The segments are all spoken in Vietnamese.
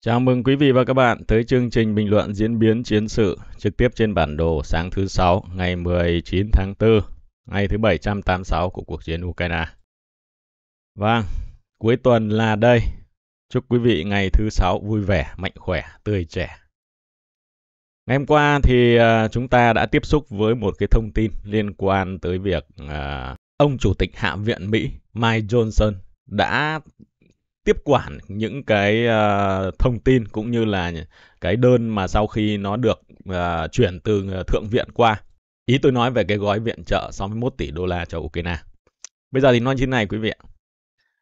Chào mừng quý vị và các bạn tới chương trình bình luận diễn biến chiến sự trực tiếp trên bản đồ sáng thứ Sáu ngày 19 tháng 4, ngày thứ 786 của cuộc chiến Ukraine. Vâng, cuối tuần là đây. Chúc quý vị ngày thứ Sáu vui vẻ, mạnh khỏe, tươi trẻ. Ngày hôm qua thì à, chúng ta đã tiếp xúc với một cái thông tin liên quan tới việc à, ông chủ tịch Hạ viện Mỹ Mike Johnson đã tiếp quản những cái uh, thông tin cũng như là cái đơn mà sau khi nó được uh, chuyển từ ờ, thượng viện qua. Ý tôi nói về cái gói viện trợ 61 tỷ đô la cho Ukraine. Bây giờ thì nói như thế này quý vị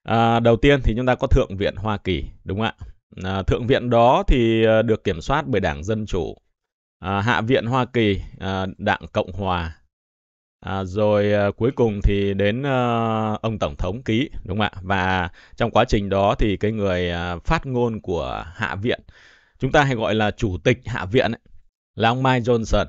ạ. đầu tiên thì chúng ta có Thượng viện Hoa Kỳ, đúng không ạ? À, Thượng viện đó thì được kiểm soát bởi Đảng Dân Chủ. À, Hạ viện Hoa Kỳ, à, Đảng Cộng Hòa À, rồi à, cuối cùng thì đến à, ông tổng thống ký đúng không ạ? Và trong quá trình đó thì cái người à, phát ngôn của Hạ viện, chúng ta hay gọi là chủ tịch Hạ viện ấy, là ông Mike Johnson.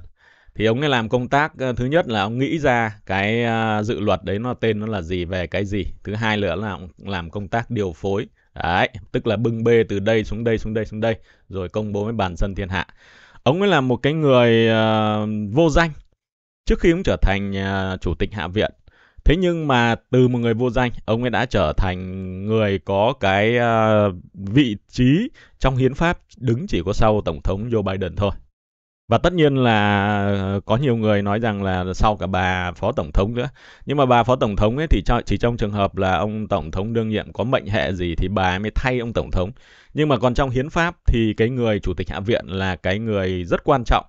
Thì ông ấy làm công tác à, thứ nhất là ông nghĩ ra cái à, dự luật đấy nó tên nó là gì về cái gì. Thứ hai nữa là ông làm công tác điều phối. Đấy, tức là bưng bê từ đây xuống đây xuống đây xuống đây rồi công bố với bàn sân thiên hạ. Ông ấy là một cái người uh, vô danh trước khi ông trở thành à, chủ tịch Hạ viện. Thế nhưng mà từ một người vô danh, ông ấy đã trở thành người có cái à, vị trí trong hiến pháp đứng chỉ có sau tổng thống Joe Biden thôi. Và tất nhiên là à, có nhiều người nói rằng là sau cả bà phó tổng thống nữa. Nhưng mà bà phó tổng thống ấy thì chỉ trong trường hợp là ông tổng thống đương nhiệm có mệnh hệ gì thì bà mới thay ông tổng thống. Nhưng mà còn trong hiến pháp thì cái người chủ tịch hạ viện là cái người rất quan trọng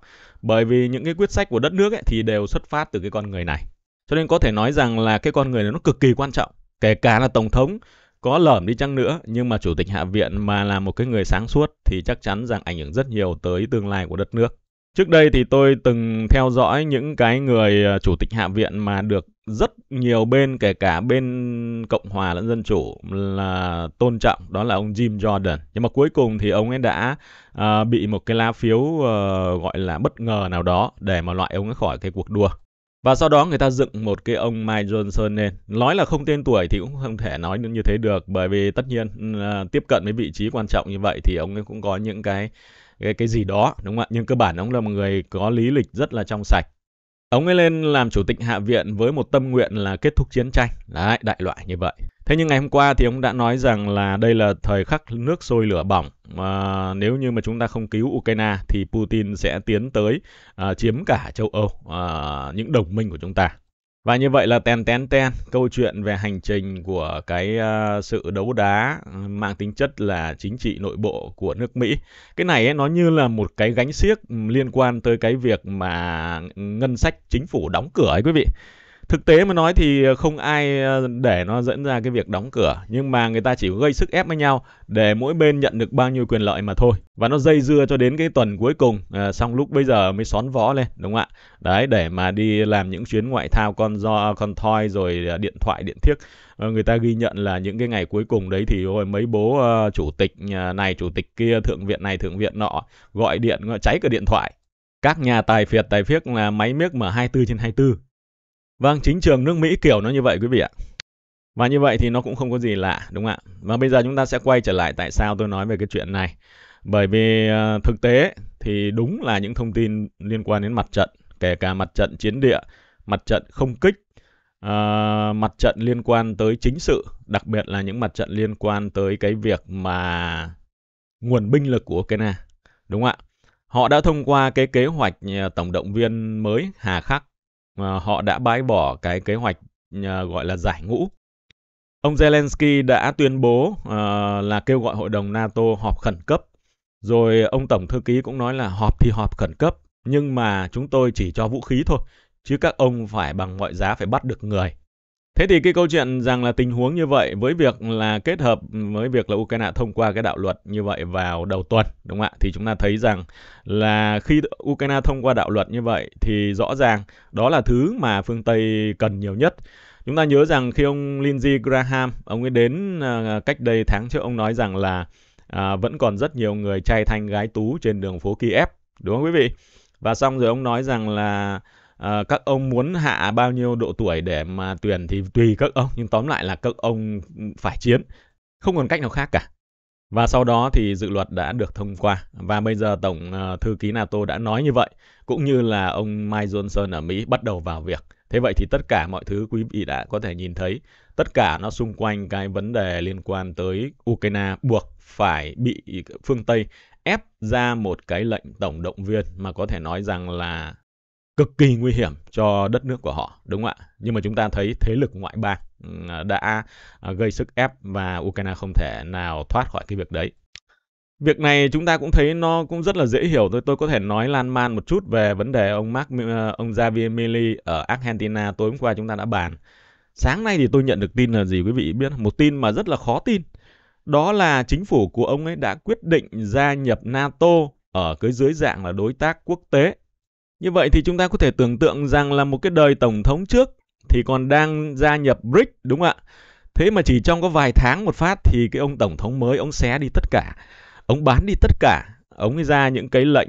bởi vì những cái quyết sách của đất nước ấy, thì đều xuất phát từ cái con người này cho nên có thể nói rằng là cái con người này nó cực kỳ quan trọng kể cả là tổng thống có lởm đi chăng nữa nhưng mà chủ tịch hạ viện mà là một cái người sáng suốt thì chắc chắn rằng ảnh hưởng rất nhiều tới tương lai của đất nước Trước đây thì tôi từng theo dõi những cái người ờ, chủ tịch hạ viện mà được rất nhiều bên kể cả bên Cộng hòa lẫn dân chủ là tôn trọng đó là ông Jim Jordan. Nhưng mà cuối cùng thì ông ấy đã à, bị một cái lá phiếu à, gọi là bất ngờ nào đó để mà loại ông ấy khỏi cái cuộc đua. Và sau đó người ta dựng một cái ông Mike Johnson lên. Nói là không tên tuổi thì cũng không thể nói như thế được bởi vì tất nhiên tiếp cận với vị trí quan trọng như vậy thì ông ấy cũng có những cái cái cái gì đó đúng không ạ nhưng cơ bản ông là một người có lý lịch rất là trong sạch ông ấy lên làm chủ tịch hạ viện với một tâm nguyện là kết thúc chiến tranh đấy đại loại như vậy thế nhưng ngày hôm qua thì ông đã nói rằng là đây là thời khắc nước sôi lửa bỏng mà nếu như mà chúng ta không cứu ukraine thì putin sẽ tiến tới uh, chiếm cả châu âu uh, những đồng minh của chúng ta và như vậy là ten ten ten câu chuyện về hành trình của cái uh, sự đấu đá ờ, mang tính chất là chính trị nội bộ của nước Mỹ. Cái này ấy, nó như là một cái gánh xiếc liên quan tới cái việc mà ngân sách chính phủ đóng cửa ấy quý vị thực tế mà nói thì ờ, không ai ờ, để nó dẫn ra cái việc đóng cửa nhưng mà người ta chỉ gây sức ép với nhau để mỗi bên nhận được bao nhiêu quyền lợi mà thôi và nó dây dưa cho đến cái tuần cuối cùng à, xong lúc bây giờ mới xón võ lên đúng không ạ đấy để mà đi làm những chuyến ngoại thao con do con thoi rồi điện thoại điện thiếc người ta ghi nhận là những cái ngày cuối cùng đấy thì ôi, mấy bố uh, chủ tịch này chủ tịch kia thượng viện này thượng viện nọ gọi điện cháy cả điện thoại các nhà tài phiệt tài phiếc là máy miếc mở 24 trên 24 Vâng, chính trường nước Mỹ kiểu nó như vậy quý vị ạ. Và như vậy thì nó cũng không có gì lạ đúng không ạ? Và bây giờ chúng ta sẽ quay trở lại tại sao tôi nói về cái chuyện này. Bởi vì ờ, thực tế thì đúng là những thông tin liên quan đến mặt trận, kể cả mặt trận chiến địa, mặt trận không kích, uh, mặt trận liên quan tới chính sự, đặc biệt là những mặt trận liên quan tới cái việc mà nguồn binh lực của Ukraine, đúng không ạ? Họ đã thông qua cái kế hoạch ờ, tổng động viên mới hà khắc Ờ, họ đã bãi bỏ cái kế hoạch ờ, gọi là giải ngũ. Ông Zelensky đã tuyên bố ờ, là kêu gọi Hội đồng NATO họp khẩn cấp. Rồi ông Tổng Thư ký cũng nói là họp thì họp khẩn cấp, nhưng mà chúng tôi chỉ cho vũ khí thôi, chứ các ông phải bằng mọi giá phải bắt được người. Thế thì cái câu chuyện rằng là tình huống như vậy với việc là kết hợp với việc là Ukraine thông qua cái đạo luật như vậy vào đầu tuần đúng không ạ? Thì chúng ta thấy rằng là khi Ukraine thông qua đạo luật như vậy thì rõ ràng đó là thứ mà phương Tây cần nhiều nhất. Chúng ta nhớ rằng khi ông Lindsey Graham, ông ấy đến à, cách đây tháng trước ông nói rằng là à, vẫn còn rất nhiều người trai thanh gái tú trên đường phố Kiev, đúng không quý vị? Và xong rồi ông nói rằng là à, các ông muốn hạ bao nhiêu độ tuổi để mà tuyển thì tùy các ông nhưng tóm lại là các ông phải chiến không còn cách nào khác cả và sau đó thì dự luật đã được thông qua và bây giờ tổng ờ, thư ký NATO đã nói như vậy cũng như là ông Mike Johnson ở Mỹ bắt đầu vào việc. Thế vậy thì tất cả mọi thứ quý vị đã có thể nhìn thấy, tất cả nó xung quanh cái vấn đề liên quan tới Ukraine buộc phải bị phương Tây ép ra một cái lệnh tổng động viên mà có thể nói rằng là cực kỳ nguy hiểm cho đất nước của họ đúng không ạ nhưng mà chúng ta thấy thế lực ngoại bang ừ, đã à, gây sức ép và Ukraine không thể nào thoát khỏi cái việc đấy Việc này chúng ta cũng thấy nó cũng rất là dễ hiểu thôi. Tôi có thể nói lan man một chút về vấn đề ông Mark ừ, ông Javier Milley ở Argentina tối hôm qua chúng ta đã bàn. Sáng nay thì tôi nhận được tin là gì quý vị biết một tin mà rất là khó tin. Đó là chính phủ của ông ấy đã quyết định gia nhập NATO ở cái dưới dạng là đối tác quốc tế như vậy thì chúng ta có thể tưởng tượng rằng là một cái đời tổng thống trước thì còn đang gia nhập BRICS đúng không ạ? Thế mà chỉ trong có vài tháng một phát thì cái ông tổng thống mới ông xé đi tất cả. Ông bán đi tất cả. Ông ra những cái lệnh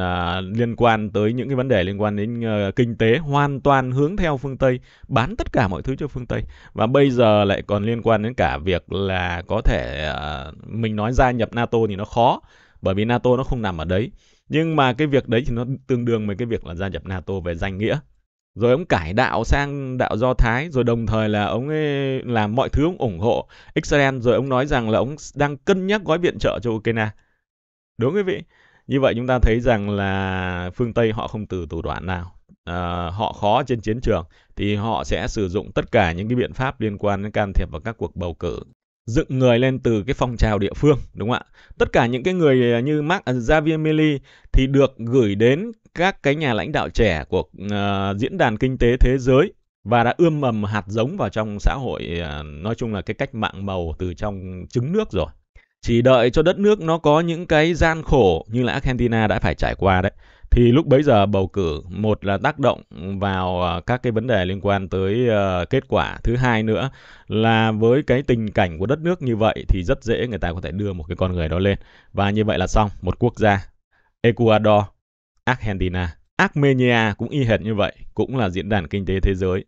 à, liên quan tới những cái vấn đề liên quan đến à, kinh tế hoàn toàn hướng theo phương Tây, bán tất cả mọi thứ cho phương Tây. Và bây giờ lại còn liên quan đến cả việc là có thể à, mình nói gia nhập NATO thì nó khó bởi vì NATO nó không nằm ở đấy nhưng mà cái việc đấy thì nó tương đương với cái việc là gia nhập NATO về danh nghĩa rồi ông cải đạo sang đạo do thái rồi đồng thời là ông ấy làm mọi thứ ông ủng hộ Israel rồi ông nói rằng là ông đang cân nhắc gói viện trợ cho Ukraine đúng quý vị như vậy chúng ta thấy rằng là phương Tây họ không từ thủ đoạn nào à, họ khó trên chiến trường thì họ sẽ sử dụng tất cả những cái biện pháp liên quan đến can thiệp vào các cuộc bầu cử dựng người lên từ cái phong trào địa phương đúng không ạ? Tất cả những cái người à, như Mark Xavier Milley thì được gửi đến các cái nhà lãnh đạo trẻ của uh, diễn đàn kinh tế thế giới và đã ươm mầm hạt giống vào trong xã hội uh, nói chung là cái cách mạng màu từ trong trứng nước rồi. Chỉ đợi cho đất nước nó có những cái gian khổ như là Argentina đã phải trải qua đấy thì lúc bấy giờ bầu cử một là tác động vào à, các cái vấn đề liên quan tới ờ, kết quả thứ hai nữa là với cái tình cảnh của đất nước như vậy thì rất dễ người ta có thể đưa một cái con người đó lên và như vậy là xong một quốc gia Ecuador Argentina Armenia cũng y hệt như vậy cũng là diễn đàn kinh tế thế giới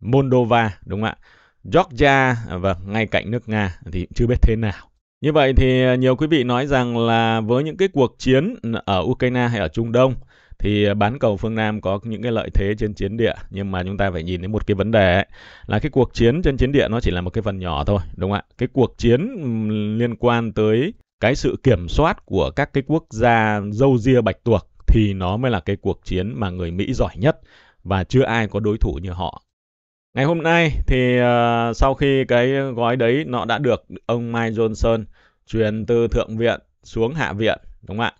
Moldova đúng không ạ Georgia và vâng, ngay cạnh nước Nga thì chưa biết thế nào như vậy thì à, nhiều quý vị nói rằng là với những cái cuộc chiến ở Ukraine hay ở Trung Đông thì à, bán cầu phương Nam có những cái lợi thế trên chiến địa nhưng mà chúng ta phải nhìn đến một cái vấn đề ấy, là cái cuộc chiến trên chiến địa nó chỉ là một cái phần nhỏ thôi đúng không ạ cái cuộc chiến liên quan tới cái sự kiểm soát của các cái quốc gia dâu ria bạch tuộc thì nó mới là cái cuộc chiến mà người Mỹ giỏi nhất và chưa ai có đối thủ như họ Ngày hôm nay thì uh, sau khi cái gói đấy nó đã được ông Mike Johnson truyền từ thượng viện xuống hạ viện đúng không ạ?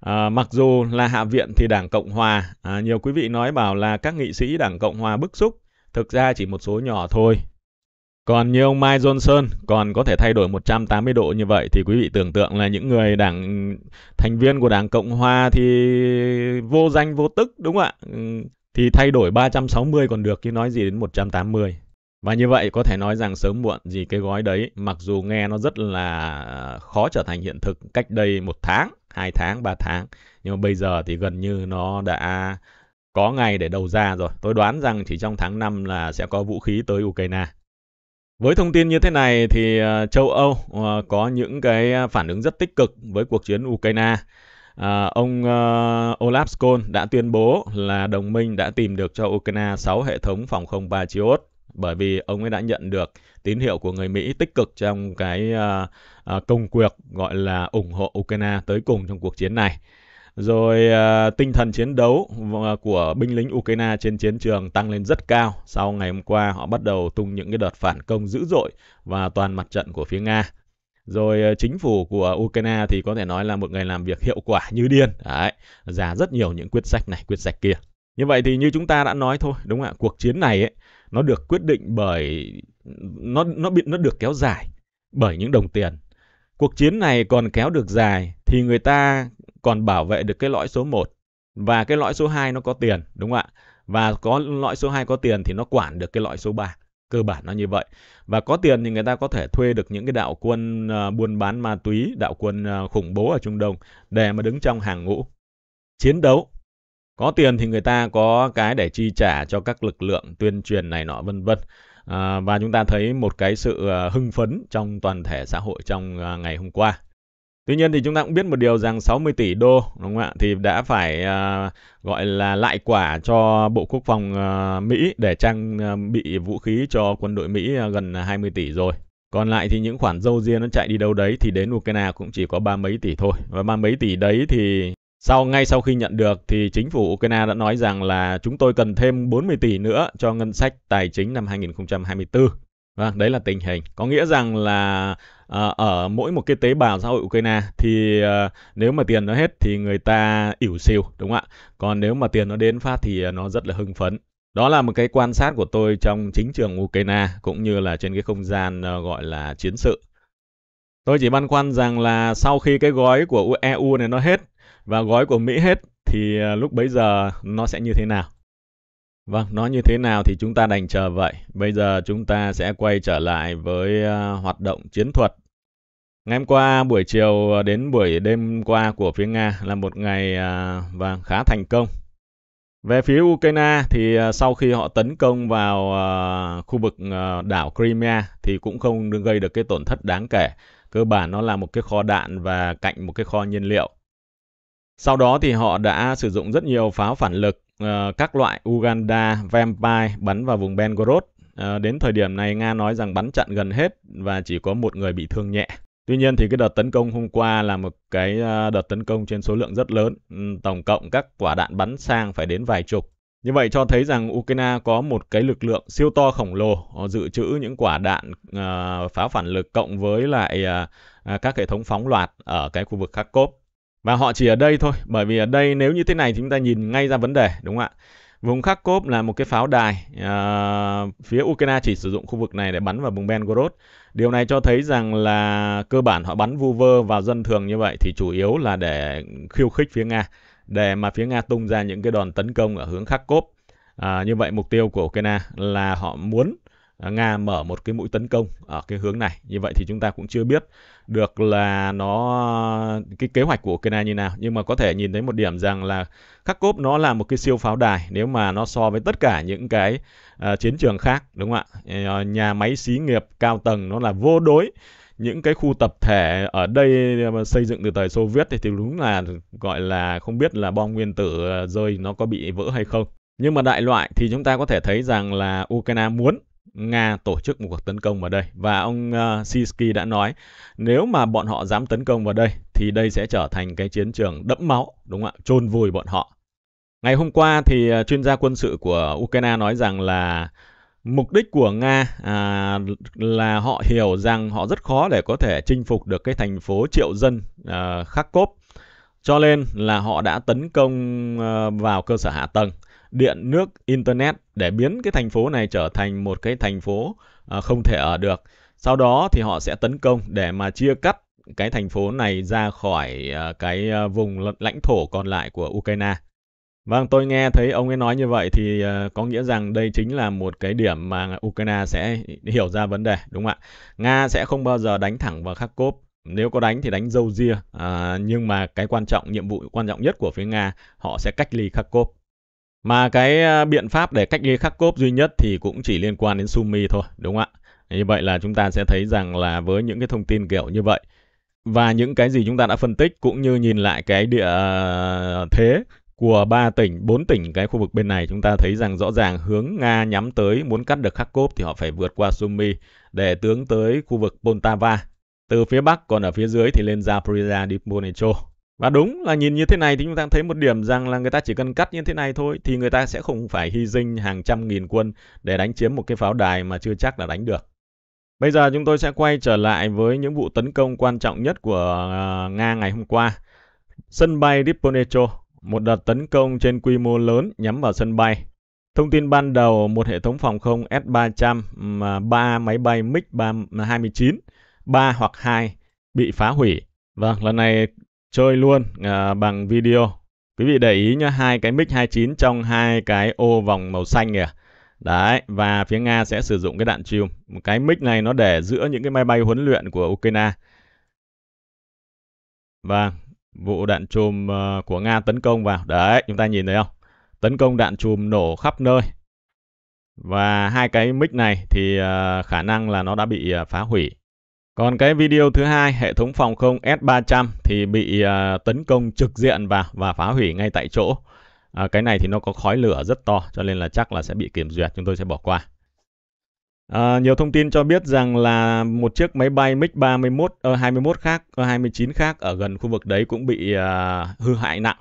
À, mặc dù là hạ viện thì Đảng Cộng Hòa, à, nhiều quý vị nói bảo là các nghị sĩ Đảng Cộng Hòa bức xúc, thực ra chỉ một số nhỏ thôi. Còn như ông Mike Johnson còn có thể thay đổi 180 độ như vậy thì quý vị tưởng tượng là những người đảng thành viên của Đảng Cộng Hòa thì vô danh vô tức đúng không ạ? Ừ, thì thay đổi 360 còn được chứ nói gì đến 180. Và như vậy có thể nói rằng sớm muộn gì cái gói đấy mặc dù nghe nó rất là khó trở thành hiện thực cách đây một tháng 2 tháng, 3 tháng. Nhưng mà bây giờ thì gần như nó đã có ngày để đầu ra rồi. Tôi đoán rằng chỉ trong tháng 5 là sẽ có vũ khí tới Ukraine. Với thông tin như thế này thì ờ, châu Âu ờ, có những cái phản ứng rất tích cực với cuộc chiến Ukraine. À, ông uh, Olaf Scholz đã tuyên bố là đồng minh đã tìm được cho Ukraine 6 hệ thống phòng không Patriot bởi vì ông ấy đã nhận được tín hiệu của người Mỹ tích cực trong cái à, à, công cuộc gọi là ủng hộ Ukraine tới cùng trong cuộc chiến này. Rồi à, tinh thần chiến đấu của binh lính Ukraine trên chiến trường tăng lên rất cao. Sau ngày hôm qua họ bắt đầu tung những cái đợt phản công dữ dội và toàn mặt trận của phía Nga. Rồi chính phủ của Ukraine thì có thể nói là một người làm việc hiệu quả như điên. Đấy, ra rất nhiều những quyết sách này, quyết sách kia. Như vậy thì như chúng ta đã nói thôi, đúng không ạ? Cuộc chiến này ấy, nó được quyết định bởi nó nó bị nó được kéo dài bởi những đồng tiền. Cuộc chiến này còn kéo được dài thì người ta còn bảo vệ được cái lõi số 1 và cái lõi số 2 nó có tiền, đúng không ạ? Và có lõi số 2 có tiền thì nó quản được cái lõi số 3. Cơ bản nó như vậy. Và có tiền thì người ta có thể thuê được những cái đạo quân uh, buôn bán ma túy, đạo quân uh, khủng bố ở Trung Đông để mà đứng trong hàng ngũ chiến đấu có tiền thì người ta có cái để chi trả cho các lực lượng tuyên truyền này nọ vân vân. À, và chúng ta thấy một cái sự à, hưng phấn trong toàn thể xã hội trong à, ngày hôm qua. Tuy nhiên thì chúng ta cũng biết một điều rằng 60 tỷ đô đúng không ạ thì đã phải uh, gọi là lại quả cho Bộ Quốc phòng uh, Mỹ để trang uh, bị vũ khí cho quân đội Mỹ uh, gần 20 tỷ rồi. Còn lại thì những khoản dâu riêng nó chạy đi đâu đấy thì đến Ukraine cũng chỉ có ba mấy tỷ thôi. Và ba mấy tỷ đấy thì sau ngay sau khi nhận được thì chính phủ Ukraine đã nói rằng là chúng tôi cần thêm 40 tỷ nữa cho ngân sách tài chính năm 2024. Vâng, đấy là tình hình. Có nghĩa rằng là ờ, ở mỗi một cái tế bào xã hội Ukraine thì ờ, nếu mà tiền nó hết thì người ta ỉu xìu, đúng không ạ? Còn nếu mà tiền nó đến phát thì ờ, nó rất là hưng phấn. Đó là một cái quan sát của tôi trong chính trường Ukraine cũng như là trên cái không gian gọi là chiến sự. Tôi chỉ băn khoăn rằng là sau khi cái gói của EU e này nó hết và gói của Mỹ hết thì à, lúc bấy giờ nó sẽ như thế nào? Vâng, nó như thế nào thì chúng ta đành chờ vậy. Bây giờ chúng ta sẽ quay trở lại với à, hoạt động chiến thuật. Ngày hôm qua buổi chiều à, đến buổi đêm qua của phía Nga là một ngày và vâng, khá thành công. Về phía Ukraine thì sau khi họ tấn công vào khu vực đảo Crimea thì cũng không gây được cái tổn thất đáng kể. Cơ bản nó là một cái kho đạn và cạnh một cái kho nhiên liệu. Sau đó thì họ đã sử dụng rất nhiều pháo phản lực ờ, các loại Uganda, Vampire bắn vào vùng Belgorod. Ờ, đến thời điểm này Nga nói rằng bắn chặn gần hết và chỉ có một người bị thương nhẹ. Tuy nhiên thì cái đợt tấn công hôm qua là một cái ờ, đợt tấn công trên số lượng rất lớn, ừ, tổng cộng các quả đạn bắn sang phải đến vài chục. Như vậy cho thấy rằng Ukraine có một cái lực lượng siêu to khổng lồ dự trữ những quả đạn pháo phản lực cộng với lại các hệ thống phóng loạt ở cái khu vực Kharkov. Và họ chỉ ở đây thôi, bởi vì ở đây nếu như thế này chúng ta nhìn ngay ra vấn đề, đúng không ạ? Vùng Kharkov là một cái pháo đài, à, phía Ukraine chỉ sử dụng khu vực này để bắn vào vùng Belgorod. Điều này cho thấy rằng là cơ bản họ bắn vu vơ vào dân thường như vậy thì chủ yếu là để khiêu khích phía Nga, để mà phía Nga tung ra những cái đòn tấn công ở hướng Kharkov. À, như vậy mục tiêu của Ukraine là họ muốn À, Nga mở một cái mũi tấn công ở cái hướng này. Như vậy thì chúng ta cũng chưa biết được là nó cái kế hoạch của Ukraine như nào, nhưng mà có thể nhìn thấy một điểm rằng là Kharkov nó là một cái siêu pháo đài nếu mà nó so với tất cả những cái uh, chiến trường khác đúng không ạ? Ờ, nhà máy xí nghiệp cao tầng nó là vô đối những cái khu tập thể ở đây ờ, xây dựng từ thời Xô Viết thì đúng là gọi là không biết là bom nguyên tử ờ, rơi nó có bị vỡ hay không. Nhưng mà đại loại thì chúng ta có thể thấy rằng là Ukraine muốn Nga tổ chức một cuộc tấn công vào đây và ông uh, đã nói nếu mà bọn họ dám tấn công vào đây thì đây sẽ trở thành cái chiến trường đẫm máu đúng không ạ chôn vùi bọn họ ngày hôm qua thì ờ, chuyên gia quân sự của Ukraine nói rằng là mục đích của Nga à, là họ hiểu rằng họ rất khó để có thể chinh phục được cái thành phố triệu dân à, Kharkov cho nên là họ đã tấn công à, vào cơ sở hạ tầng điện, nước, internet để biến cái thành phố này trở thành một cái thành phố uh, không thể ở được. Sau đó thì họ sẽ tấn công để mà chia cắt cái thành phố này ra khỏi uh, cái uh, vùng lãnh thổ còn lại của Ukraine. Vâng, tôi nghe thấy ông ấy nói như vậy thì uh, có nghĩa rằng đây chính là một cái điểm mà Ukraine sẽ hiểu ra vấn đề, đúng không ạ? Nga sẽ không bao giờ đánh thẳng vào Kharkov. Nếu có đánh thì đánh dâu ria, à, nhưng mà cái quan trọng, nhiệm vụ quan trọng nhất của phía Nga, họ sẽ cách ly Kharkov mà cái à, biện pháp để cách ly khắc Kharkov duy nhất thì cũng chỉ liên quan đến Sumi thôi, đúng không ạ? Như vậy là chúng ta sẽ thấy rằng là với những cái thông tin kiểu như vậy và những cái gì chúng ta đã phân tích cũng như nhìn lại cái địa à, thế của ba tỉnh, bốn tỉnh cái khu vực bên này chúng ta thấy rằng rõ ràng hướng Nga nhắm tới muốn cắt được khắc Kharkov thì họ phải vượt qua Sumi để tướng tới khu vực Poltava từ phía bắc còn ở phía dưới thì lên Zaporizhia đi Polnecho và đúng là nhìn như thế này thì chúng ta thấy một điểm rằng là người ta chỉ cần cắt như thế này thôi thì người ta sẽ không phải hy sinh hàng trăm nghìn quân để đánh chiếm một cái pháo đài mà chưa chắc là đánh được. Bây giờ chúng tôi sẽ quay trở lại với những vụ tấn công quan trọng nhất của à, Nga ngày hôm qua. Sân bay Diponecho, một đợt tấn công trên quy mô lớn nhắm vào sân bay. Thông tin ban đầu, một hệ thống phòng không S-300, 3 máy bay MiG-29, 3 hoặc 2 bị phá hủy. Vâng, lần này chơi luôn à, bằng video. Quý vị để ý nhá, hai cái mic 29 trong hai cái ô vòng màu xanh kìa. Đấy, và phía Nga sẽ sử dụng cái đạn trium. Cái mic này nó để giữa những cái máy bay huấn luyện của Ukraine. Vâng, vụ đạn chùm à, của Nga tấn công vào. Đấy, chúng ta nhìn thấy không? Tấn công đạn chùm nổ khắp nơi. Và hai cái mic này thì à, khả năng là nó đã bị à, phá hủy. Còn cái video thứ hai, hệ thống phòng không S300 thì bị uh, tấn công trực diện vào và phá hủy ngay tại chỗ. À, cái này thì nó có khói lửa rất to cho nên là chắc là sẽ bị kiểm duyệt, chúng tôi sẽ bỏ qua. À, nhiều thông tin cho biết rằng là một chiếc máy bay MiG-31 ở 21 khác, ở ờ, 29 khác ở gần khu vực đấy cũng bị uh, hư hại nặng.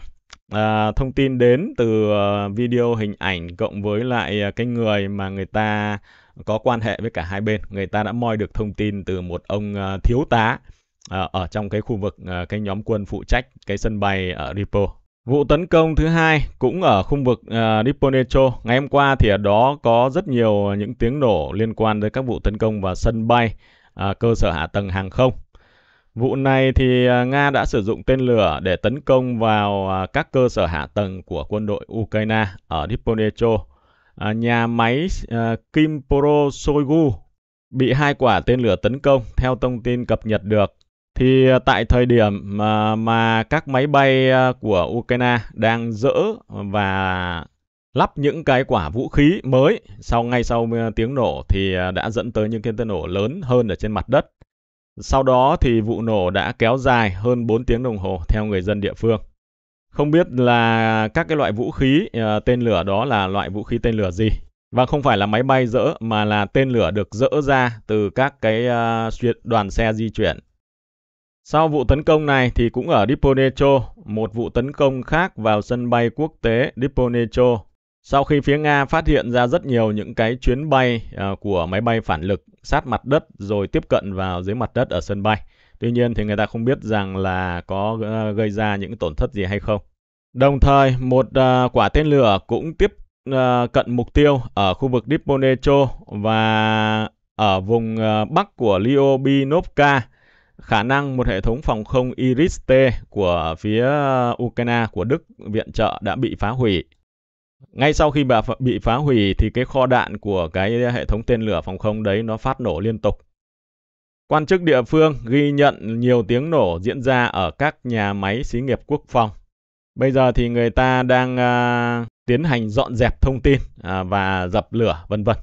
À, thông tin đến từ ờ, video hình ảnh cộng với lại à, cái người mà người ta có quan hệ với cả hai bên người ta đã moi được thông tin từ một ông ờ, thiếu tá ờ, ở trong cái khu vực ờ, cái nhóm quân phụ trách cái sân bay ở Ripo Vụ tấn công thứ hai cũng ở khu vực uh, Diponecho. Ngày hôm qua thì ở đó có rất nhiều những tiếng nổ liên quan tới các vụ tấn công vào sân bay, cơ sở hạ tầng hàng không. Vụ này thì Nga đã sử dụng tên lửa để tấn công vào các cơ sở hạ tầng của quân đội Ukraine ở Diponecho À, nhà máy à, Kim bị hai quả tên lửa tấn công theo thông tin cập nhật được. Thì à, tại thời điểm mà, mà các máy bay à, của Ukraine đang dỡ và lắp những cái quả vũ khí mới sau ngay sau tiếng nổ thì đã dẫn tới những cái tên nổ lớn hơn ở trên mặt đất. Sau đó thì vụ nổ đã kéo dài hơn 4 tiếng đồng hồ theo người dân địa phương. Không biết là các cái loại vũ khí uh, tên lửa đó là loại vũ khí tên lửa gì. Và không phải là máy bay dỡ mà là tên lửa được dỡ ra từ các cái uh, đoàn xe di chuyển. Sau vụ tấn công này thì cũng ở Diponecho, một vụ tấn công khác vào sân bay quốc tế Diponecho. Sau khi phía Nga phát hiện ra rất nhiều những cái chuyến bay ờ, của máy bay phản lực sát mặt đất rồi tiếp cận vào dưới mặt đất ở sân bay. Tuy nhiên thì người ta không biết rằng là có ờ, gây ra những tổn thất gì hay không. Đồng thời, một uh, quả tên lửa cũng tiếp uh, cận mục tiêu ở khu vực Diponecho và ở vùng uh, bắc của Liobinovka. Khả năng một hệ thống phòng không Iris-T của phía Ukraine của Đức viện trợ đã bị phá hủy. Ngay sau khi bị phá hủy thì cái kho đạn của cái hệ thống tên lửa phòng không đấy nó phát nổ liên tục Quan chức địa phương ghi nhận nhiều tiếng nổ diễn ra ở các nhà máy xí nghiệp quốc phòng. Bây giờ thì người ta đang à, tiến hành dọn dẹp thông tin à, và dập lửa vân vân.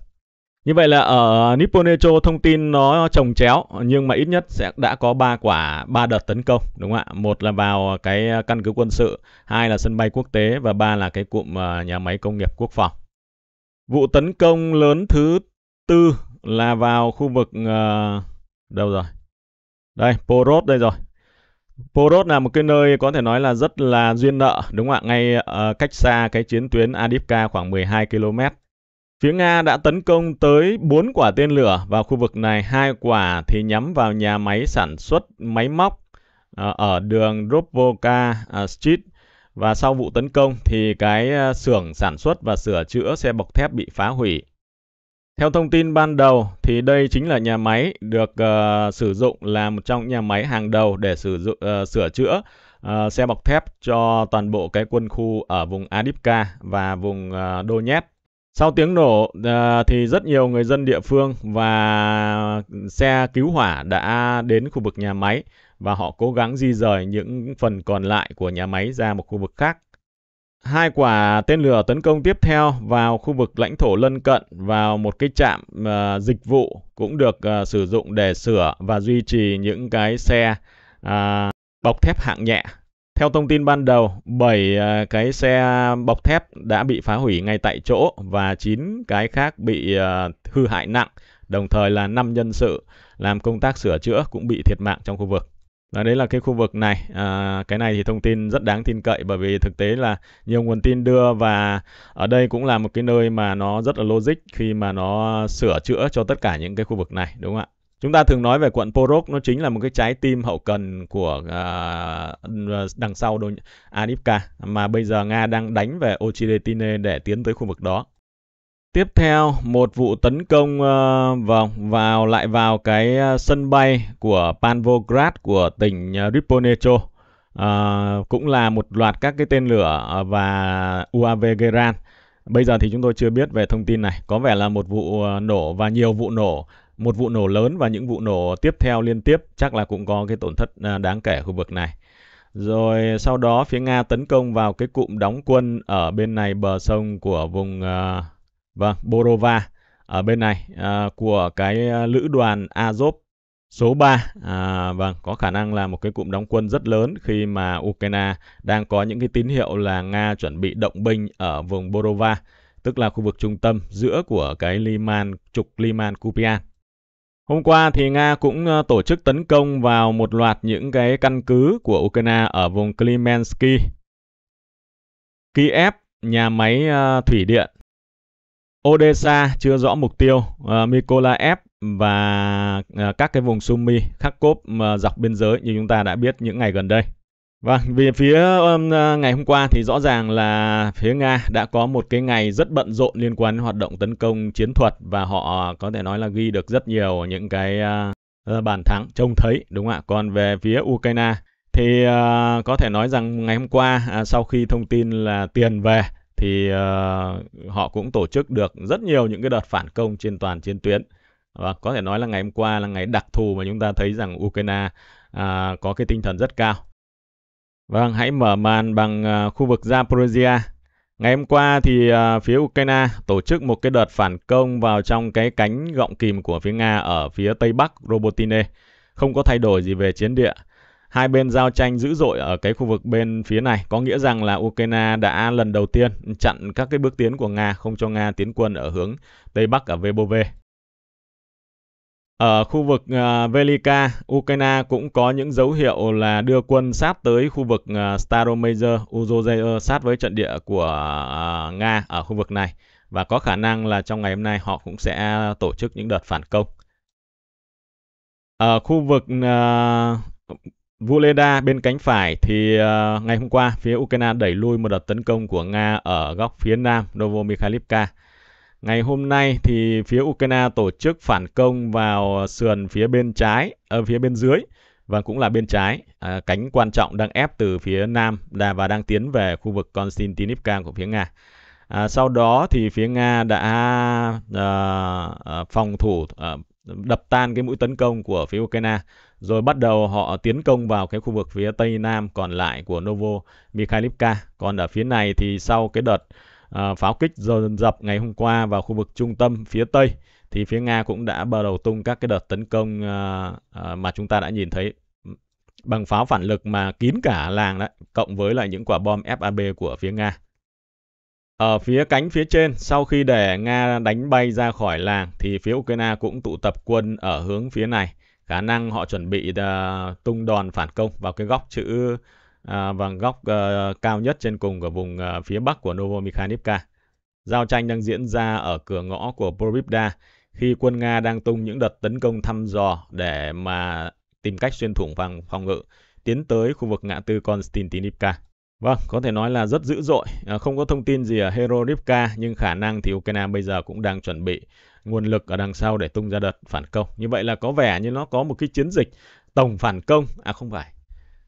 Như vậy là ở Nipponecho thông tin nó trồng chéo nhưng mà ít nhất sẽ đã có 3 quả 3 đợt tấn công đúng không ạ? Một là vào cái à, căn cứ quân sự, hai là sân bay quốc tế và ba là cái cụm à, nhà máy công nghiệp quốc phòng. Vụ tấn công lớn thứ tư là vào khu vực uh, Đâu rồi? Đây, Poros đây rồi. Poros là một cái nơi có thể nói là rất là duyên nợ, đúng không ạ? Ngay uh, cách xa cái chiến tuyến Adipka khoảng 12 km. Phía Nga đã tấn công tới 4 quả tên lửa vào khu vực này, hai quả thì nhắm vào nhà máy sản xuất máy móc uh, ở đường Roboka uh, Street và sau vụ tấn công thì cái ờ, xưởng sản xuất và sửa chữa xe bọc thép bị phá hủy. Theo thông tin ban đầu thì đây chính là nhà máy được uh, sử dụng là một trong nhà máy hàng đầu để sử dụng uh, ờ, sửa chữa uh, xe bọc thép cho toàn bộ cái quân khu ở vùng Adipka và vùng uh, Donetsk. Sau tiếng nổ uh, thì rất nhiều người dân địa phương và xe cứu hỏa đã đến khu vực nhà máy và họ cố gắng di rời những phần còn lại của nhà máy ra một khu vực khác hai quả tên lửa tấn công tiếp theo vào khu vực lãnh thổ lân cận vào một cái trạm uh, dịch vụ cũng được uh, sử dụng để sửa và duy trì những cái xe uh, bọc thép hạng nhẹ. Theo thông tin ban đầu, 7 uh, ờ, cái xe bọc thép đã bị phá hủy ngay tại chỗ và 9 cái khác bị uh, hư hại nặng, đồng thời là 5 nhân sự làm công tác sửa chữa cũng bị thiệt mạng trong khu vực. Và đấy là cái khu vực này. À, cái này thì thông tin rất đáng tin cậy bởi vì thực tế là nhiều nguồn tin đưa và ở đây cũng là một cái nơi mà nó rất là logic khi mà nó sửa chữa cho tất cả những cái khu vực này đúng không ạ? Chúng ta thường nói về quận Porok nó chính là một cái trái tim hậu cần của uh, đằng sau đôi Adipka mà bây giờ Nga đang đánh về Ochiretine để tiến tới khu vực đó. Tiếp theo, một vụ tấn công ờ, vào vào lại vào cái ờ, sân bay của Panvograd của tỉnh ờ, Riponecho. Uh, cũng là một loạt các cái tên lửa và UAV Geran. Bây giờ thì chúng tôi chưa biết về thông tin này. Có vẻ là một vụ nổ và nhiều vụ nổ, một vụ nổ lớn và những vụ nổ tiếp theo liên tiếp chắc là cũng có cái tổn thất đáng kể khu vực này. Rồi sau đó phía Nga tấn công vào cái cụm đóng quân ở bên này bờ sông của vùng uh, Vâng, Borova ở bên này à, của cái à, lữ đoàn Azov số 3. À, vâng, có khả năng là một cái cụm đóng quân rất lớn khi mà Ukraine đang có những cái tín hiệu là Nga chuẩn bị động binh ở vùng Borova, tức là khu vực trung tâm giữa của cái Liman trục Liman Kupian. Hôm qua thì Nga cũng à, tổ chức tấn công vào một loạt những cái căn cứ của Ukraine ở vùng Klimensky, Kiev, nhà máy à, thủy điện Odessa chưa rõ mục tiêu, uh, Mykolaiv và ờ, các cái vùng Sumy, Kharkov uh, ờ, dọc biên giới như chúng ta đã biết những ngày gần đây. Vâng, về phía ngày hôm qua thì rõ ràng là phía Nga đã có một cái ngày rất bận rộn liên quan đến hoạt động tấn công chiến thuật và họ có thể nói là ghi được rất nhiều những cái bàn thắng trông thấy đúng không ạ? Còn về phía Ukraine thì có thể nói rằng ngày hôm qua à, sau khi thông tin là tiền về thì uh, họ cũng tổ chức được rất nhiều những cái đợt phản công trên toàn chiến tuyến và có thể nói là ngày hôm qua là ngày đặc thù mà chúng ta thấy rằng Ukraine uh, có cái tinh thần rất cao. Vâng, hãy mở màn bằng uh, khu vực Zaporizhia. Ngày hôm qua thì uh, phía Ukraine tổ chức một cái đợt phản công vào trong cái cánh gọng kìm của phía Nga ở phía tây bắc Robotine. Không có thay đổi gì về chiến địa hai bên giao tranh dữ dội ở cái khu vực bên phía này có nghĩa rằng là Ukraine đã lần đầu tiên chặn các cái bước tiến của Nga không cho Nga tiến quân ở hướng Tây Bắc ở Vebove. Ở khu vực uh, Velika, Ukraine cũng có những dấu hiệu là đưa quân sát tới khu vực uh, ờ, Staromajor, Uzozeer sát với trận địa của ờ, Nga ở khu vực này. Và có khả năng là trong ngày hôm nay họ cũng sẽ tổ chức những đợt phản công. Ở khu vực Vua Leda bên cánh phải thì uh, ngày hôm qua phía Ukraine đẩy lui một đợt tấn công của Nga ở góc phía nam Novomikhailivka. Ngày hôm nay thì phía Ukraine tổ chức phản công vào sườn phía bên trái, ở ờ, uh, phía bên dưới và cũng là bên trái, uh, cánh quan trọng đang ép từ phía nam đà và đang tiến về khu vực Konstantinivka của phía Nga. À, sau đó thì phía Nga đã à, à, phòng thủ à, đập tan cái mũi tấn công của phía Ukraine rồi bắt đầu họ tiến công vào cái khu vực phía tây nam còn lại của Novo Mikhailivka. Còn ở phía này thì sau cái đợt uh, pháo kích dồn dập ngày hôm qua vào khu vực trung tâm phía tây thì phía Nga cũng đã bắt đầu tung các cái đợt tấn công uh, uh, mà chúng ta đã nhìn thấy bằng pháo phản lực mà kín cả làng đấy, cộng với lại những quả bom FAB của phía Nga. Ở phía cánh phía trên, sau khi để Nga đánh bay ra khỏi làng thì phía Ukraine cũng tụ tập quân ở hướng phía này khả năng họ chuẩn bị uh, tung đòn phản công vào cái góc chữ à, và góc uh, cao nhất trên cùng của vùng uh, phía bắc của Novomikhailivka. Giao tranh đang diễn ra ở cửa ngõ của Borivda khi quân Nga đang tung những đợt tấn công thăm dò để mà tìm cách xuyên thủng phòng phòng ngự tiến tới khu vực ngã tư Konstantinivka. Vâng, có thể nói là rất dữ dội. À, không có thông tin gì ở Herorivka nhưng khả năng thì Ukraine bây giờ cũng đang chuẩn bị nguồn lực ở đằng sau để tung ra đợt phản công. Như vậy là có vẻ như nó có một cái chiến dịch tổng phản công, à không phải,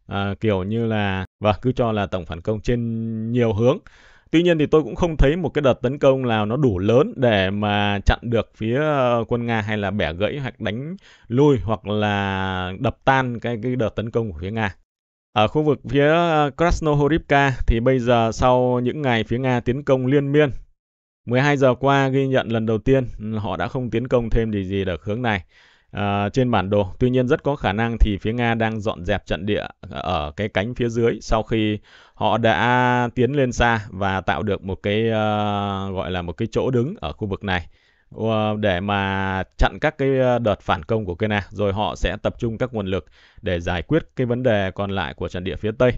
à, kiểu như là, và vâng, cứ cho là tổng phản công trên nhiều hướng. Tuy nhiên thì tôi cũng không thấy một cái đợt tấn công nào nó đủ lớn để mà chặn được phía ờ, quân Nga hay là bẻ gãy hoặc đánh lui hoặc là đập tan cái, cái đợt tấn công của phía Nga. Ở khu vực phía ờ, Krasnohorivka thì bây giờ sau những ngày phía Nga tiến công liên miên 12 giờ qua ghi nhận lần đầu tiên họ đã không tiến công thêm gì gì ở hướng này à, trên bản đồ. Tuy nhiên rất có khả năng thì phía Nga đang dọn dẹp trận địa ở cái cánh phía dưới sau khi họ đã tiến lên xa và tạo được một cái uh, gọi là một cái chỗ đứng ở khu vực này để mà chặn các cái à, đợt phản công của Kena rồi họ sẽ tập trung các nguồn lực để giải quyết cái vấn đề còn lại của trận địa phía Tây.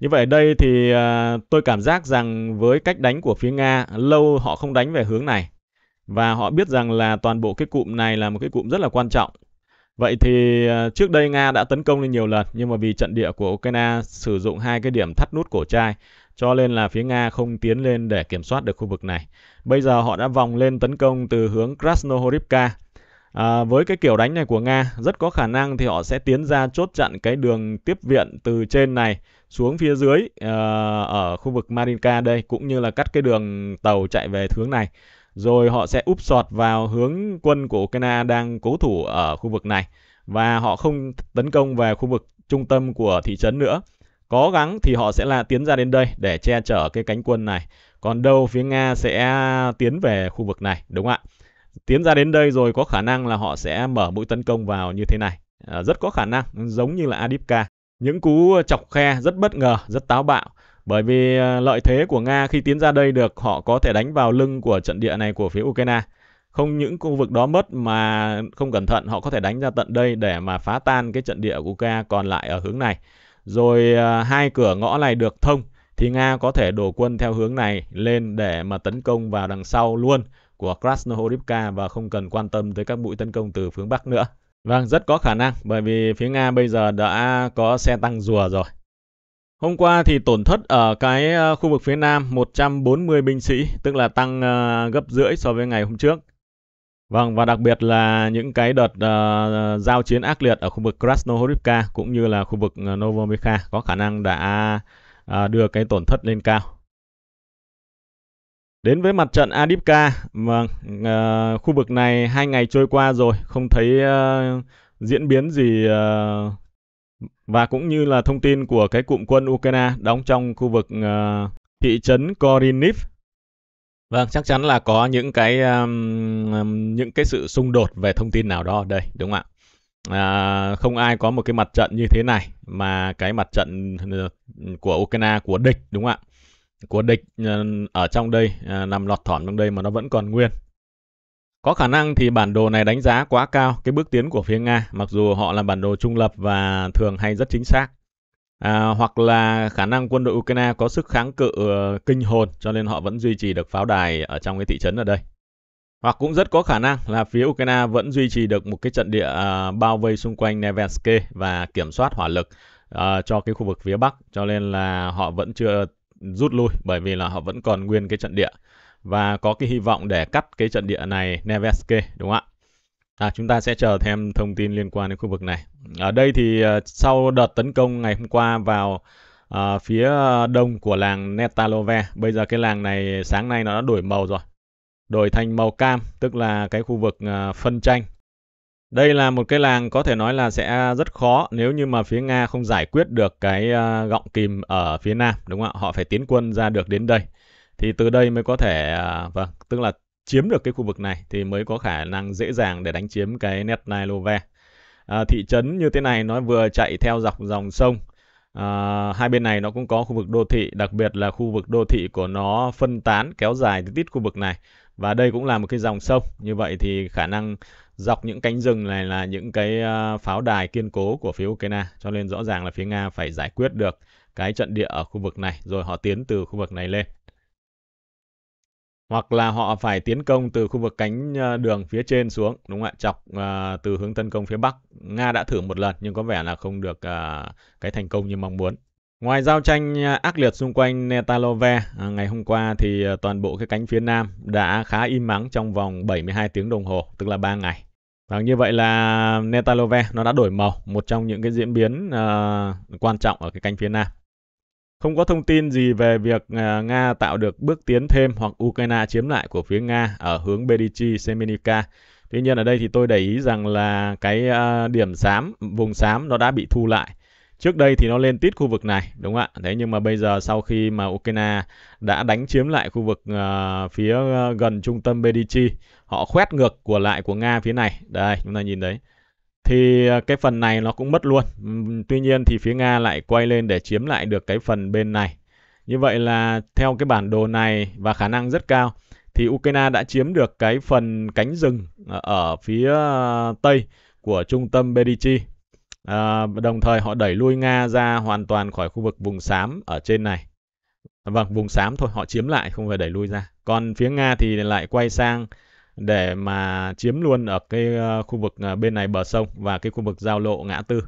Như vậy ở đây thì à, tôi cảm giác rằng với cách đánh của phía Nga, lâu họ không đánh về hướng này. Và họ biết rằng là toàn bộ cái cụm này là một cái cụm rất là quan trọng. Vậy thì à, trước đây Nga đã tấn công lên nhiều lần nhưng mà vì trận địa của Ukraine sử dụng hai cái điểm thắt nút cổ chai cho nên là phía Nga không tiến lên để kiểm soát được khu vực này. Bây giờ họ đã vòng lên tấn công từ hướng Krasnohorivka. À, với cái kiểu đánh này của Nga, rất có khả năng thì họ sẽ tiến ra chốt chặn cái đường tiếp viện từ trên này xuống phía dưới uh, ở khu vực Marinka đây cũng như là cắt cái đường tàu chạy về hướng này rồi họ sẽ úp sọt vào hướng quân của Ukraine đang cố thủ ở khu vực này và họ không tấn công về khu vực trung tâm của thị trấn nữa. Cố gắng thì họ sẽ là tiến ra đến đây để che chở cái cánh quân này. Còn đâu phía Nga sẽ tiến về khu vực này, đúng không ạ? Tiến ra đến đây rồi có khả năng là họ sẽ mở mũi tấn công vào như thế này. À, rất có khả năng giống như là Adipka những cú chọc khe rất bất ngờ, rất táo bạo. Bởi vì ờ, lợi thế của Nga khi tiến ra đây được họ có thể đánh vào lưng của trận địa này của phía Ukraine. Không những khu vực đó mất mà không cẩn thận họ có thể đánh ra tận đây để mà phá tan cái trận địa của Ukraine còn lại ở hướng này. Rồi ờ, hai cửa ngõ này được thông thì Nga có thể đổ quân theo hướng này lên để mà tấn công vào đằng sau luôn của Krasnohorivka và không cần quan tâm tới các mũi tấn công từ phương Bắc nữa. Vâng, rất có khả năng bởi vì phía Nga bây giờ đã có xe tăng rùa rồi. Hôm qua thì tổn thất ở cái ờ, khu vực phía Nam 140 binh sĩ, tức là tăng ờ, gấp rưỡi so với ngày hôm trước. Vâng, và đặc biệt là những cái đợt uh, giao chiến ác liệt ở khu vực Krasnohorivka cũng như là khu vực Novomykha có khả năng đã uh, đưa cái tổn thất lên cao. Đến với mặt trận Adipka, mà vâng, uh, ờ, khu vực này hai ngày trôi qua rồi, không thấy uh, diễn biến gì uh, và cũng như là thông tin của cái cụm quân Ukraine đóng trong khu vực uh, thị trấn Koriniv. Vâng, chắc chắn là có những cái um, những cái sự xung đột về thông tin nào đó ở đây, đúng không ạ? À, không ai có một cái mặt trận như thế này mà cái mặt trận của Ukraine của địch đúng không ạ? của địch ờ, ở trong đây, ờ, nằm lọt thỏm trong đây mà nó vẫn còn nguyên. Có khả năng thì bản đồ này đánh giá quá cao cái bước tiến của phía Nga, mặc dù họ là bản đồ trung lập và thường hay rất chính xác. À, hoặc là khả năng quân đội Ukraine có sức kháng cự ờ, kinh hồn cho nên họ vẫn duy trì được pháo đài ở trong cái thị trấn ở đây. Hoặc cũng rất có khả năng là phía Ukraine vẫn duy trì được một cái trận địa uh, bao vây xung quanh Nevenske và kiểm soát hỏa lực uh, cho cái khu vực phía Bắc cho nên là họ vẫn chưa rút lui bởi vì là họ vẫn còn nguyên cái trận địa và có cái hy vọng để cắt cái trận địa này Neveske đúng không ạ? À, chúng ta sẽ chờ thêm thông tin liên quan đến khu vực này. Ở đây thì ờ, sau đợt tấn công ngày hôm qua vào à, phía đông của làng Netalove, bây giờ cái làng này sáng nay nó đã đổi màu rồi. Đổi thành màu cam, tức là cái khu vực à, phân tranh đây là một cái làng có thể nói là sẽ rất khó nếu như mà phía Nga không giải quyết được cái ờ, gọng kìm ở phía Nam, đúng không ạ? Họ phải tiến quân ra được đến đây. Thì từ đây mới có thể, ờ, vâng, tức là chiếm được cái khu vực này thì mới có khả năng dễ dàng để đánh chiếm cái Netnailove. À, ờ, thị trấn như thế này nó vừa chạy theo dọc dòng sông. À, hai bên này nó cũng có khu vực đô thị, đặc biệt là khu vực đô thị của nó phân tán kéo dài tới tít khu vực này. Và đây cũng là một cái dòng sông. Như vậy thì khả năng dọc những cánh rừng này là những cái ờ, pháo đài kiên cố của phía Ukraine cho nên rõ ràng là phía Nga phải giải quyết được cái trận địa ở khu vực này rồi họ tiến từ khu vực này lên hoặc là họ phải tiến công từ khu vực cánh ờ, đường phía trên xuống đúng không ạ chọc uh, từ hướng tấn công phía bắc nga đã thử một lần nhưng có vẻ là không được uh, cái thành công như mong muốn ngoài giao tranh ác liệt xung quanh netalove ngày hôm qua thì toàn bộ cái cánh phía nam đã khá im mắng trong vòng 72 tiếng đồng hồ tức là 3 ngày và vâng, như vậy là Netalove nó đã đổi màu, một trong những cái diễn biến uh, quan trọng ở cái canh phía Nam. Không có thông tin gì về việc uh, Nga tạo được bước tiến thêm hoặc Ukraine chiếm lại của phía Nga ở hướng Bedichi, Semenica. Tuy nhiên ở đây thì tôi để ý rằng là cái uh, điểm xám, vùng xám nó đã bị thu lại. Trước đây thì nó lên tít khu vực này, đúng không ạ? Thế nhưng mà bây giờ sau khi mà Ukraine đã đánh chiếm lại khu vực uh, phía uh, gần trung tâm Bedichi họ quét ngược của lại của Nga phía này. Đây, chúng ta nhìn đấy. Thì à, cái phần này nó cũng mất luôn. Tuy nhiên thì phía Nga lại quay lên để chiếm lại được cái phần bên này. Như vậy là theo cái bản đồ này và khả năng rất cao thì Ukraine đã chiếm được cái phần cánh rừng à, ở phía à, tây của trung tâm Berichi. À, đồng thời họ đẩy lui Nga ra hoàn toàn khỏi khu vực vùng xám ở trên này. Vâng, vùng xám thôi, họ chiếm lại không phải đẩy lui ra. Còn phía Nga thì lại quay sang để mà chiếm luôn ở cái ờ, khu vực ờ, bên này bờ sông và cái khu vực giao lộ ngã tư.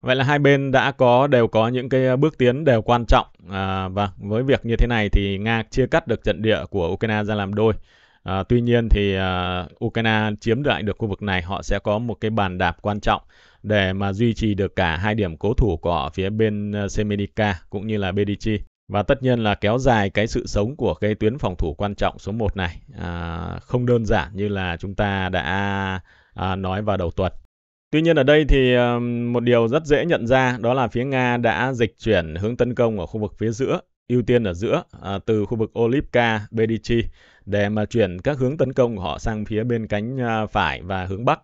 Vậy là hai bên đã có đều có những cái ờ, bước tiến đều quan trọng à, và với việc như thế này thì Nga chia cắt được trận địa của Ukraine ra làm đôi. À, tuy nhiên thì à, Ukraine chiếm lại được khu vực này họ sẽ có một cái bàn đạp quan trọng để mà duy trì được cả hai điểm cố thủ của phía bên Semenica cũng như là Bedichi. Và tất nhiên là kéo dài cái sự sống của cái tuyến phòng thủ quan trọng số 1 này à, không đơn giản như là chúng ta đã à, nói vào đầu tuần. Tuy nhiên ở đây thì ờ, một điều rất dễ nhận ra đó là phía Nga đã dịch chuyển hướng tấn công ở khu vực phía giữa, ưu tiên ở giữa à, từ khu vực Olivka, Bedichi để mà chuyển các hướng tấn công của họ sang phía bên cánh à, phải và hướng bắc.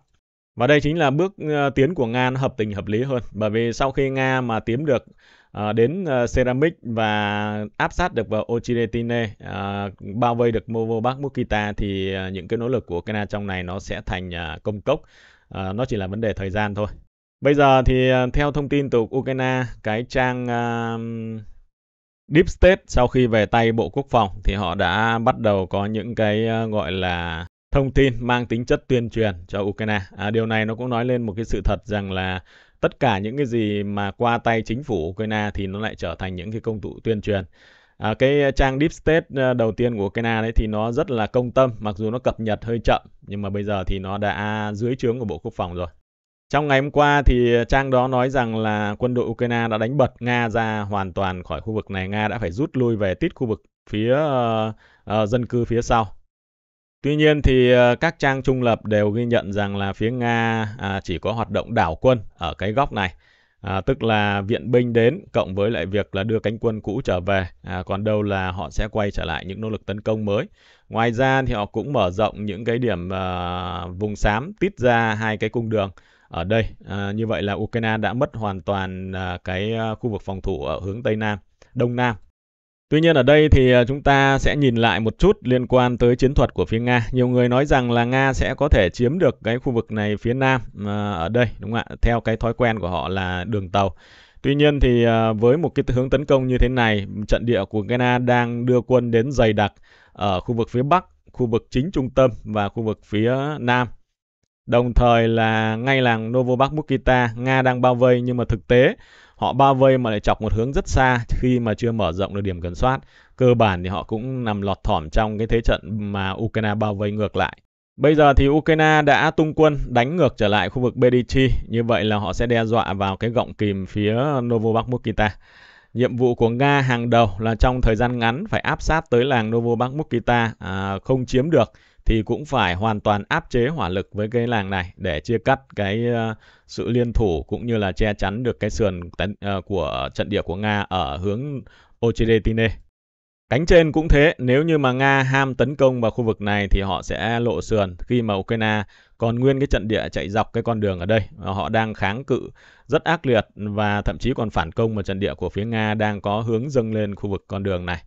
Và đây chính là bước ờ, tiến của Nga hợp tình hợp lý hơn bởi vì sau khi Nga mà tiến được Ờ, đến uh, Ceramic và áp sát được vào Ochiretine à, ờ, bao vây được Movobac Mukita thì à, những cái nỗ lực của Kena trong này nó sẽ thành à, công cốc à, nó chỉ là vấn đề thời gian thôi bây giờ thì à, theo thông tin từ Ukraine cái trang à, Deep State sau khi về tay Bộ Quốc phòng thì họ đã bắt đầu có những cái gọi là thông tin mang tính chất tuyên truyền cho Ukraine. À, điều này nó cũng nói lên một cái sự thật rằng là tất cả những cái gì mà qua tay chính phủ Ukraine thì nó lại trở thành những cái công cụ tuyên truyền à, cái trang deep state ờ, đầu tiên của Ukraine đấy thì nó rất là công tâm mặc dù nó cập nhật hơi chậm nhưng mà bây giờ thì nó đã dưới trướng của Bộ Quốc phòng rồi trong ngày hôm qua thì trang đó nói rằng là quân đội Ukraine đã đánh bật Nga ra hoàn toàn khỏi khu vực này. Nga đã phải rút lui về tít khu vực phía uh, uh, dân cư phía sau Tuy nhiên thì ờ, các trang trung lập đều ghi nhận rằng là phía Nga à, chỉ có hoạt động đảo quân ở cái góc này. À, tức là viện binh đến cộng với lại việc là đưa cánh quân cũ trở về à, còn đâu là họ sẽ quay trở lại những nỗ lực tấn công mới ngoài ra thì họ cũng mở rộng những cái điểm à, vùng xám tít ra hai cái cung đường ở đây à, như vậy là Ukraine đã mất hoàn toàn à, cái ờ, khu vực phòng thủ ở hướng tây nam đông nam Tuy nhiên ở đây thì ờ, chúng ta sẽ nhìn lại một chút liên quan tới chiến thuật của phía Nga. Nhiều người nói rằng là Nga sẽ có thể chiếm được cái khu vực này phía Nam ờ, ở đây đúng không ạ? Theo cái thói quen của họ là đường tàu. Tuy nhiên thì ờ, với một cái hướng tấn công như thế này, trận địa của nga đang đưa quân đến dày đặc ở khu vực phía Bắc, khu vực chính trung tâm và khu vực phía Nam. Đồng thời là ngay làng Novobakhmukita, Nga đang bao vây nhưng mà thực tế họ bao vây mà lại chọc một hướng rất xa khi mà chưa mở rộng được điểm kiểm soát cơ bản thì họ cũng nằm lọt thỏm trong cái thế trận mà Ukraine bao vây ngược lại Bây giờ thì Ukraine đã tung quân đánh ngược trở lại khu vực Bedichi, như vậy là họ sẽ đe dọa vào cái gọng kìm phía Novobakhmukita. Nhiệm vụ của Nga hàng đầu là trong thời gian ngắn phải áp sát tới làng Novobakhmukita à, không chiếm được thì cũng phải hoàn toàn áp chế hỏa lực với cái làng này để chia cắt cái ờ, sự liên thủ cũng như là che chắn được cái sườn tấn, uh, của trận địa của Nga ở hướng Ochiretine Cánh trên cũng thế, nếu như mà Nga ham tấn công vào khu vực này thì họ sẽ lộ sườn khi mà Ukraine còn nguyên cái trận địa chạy dọc cái con đường ở đây. Ờ, họ đang kháng cự rất ác liệt và thậm chí còn phản công một trận địa của phía Nga đang có hướng dâng lên khu vực con đường này.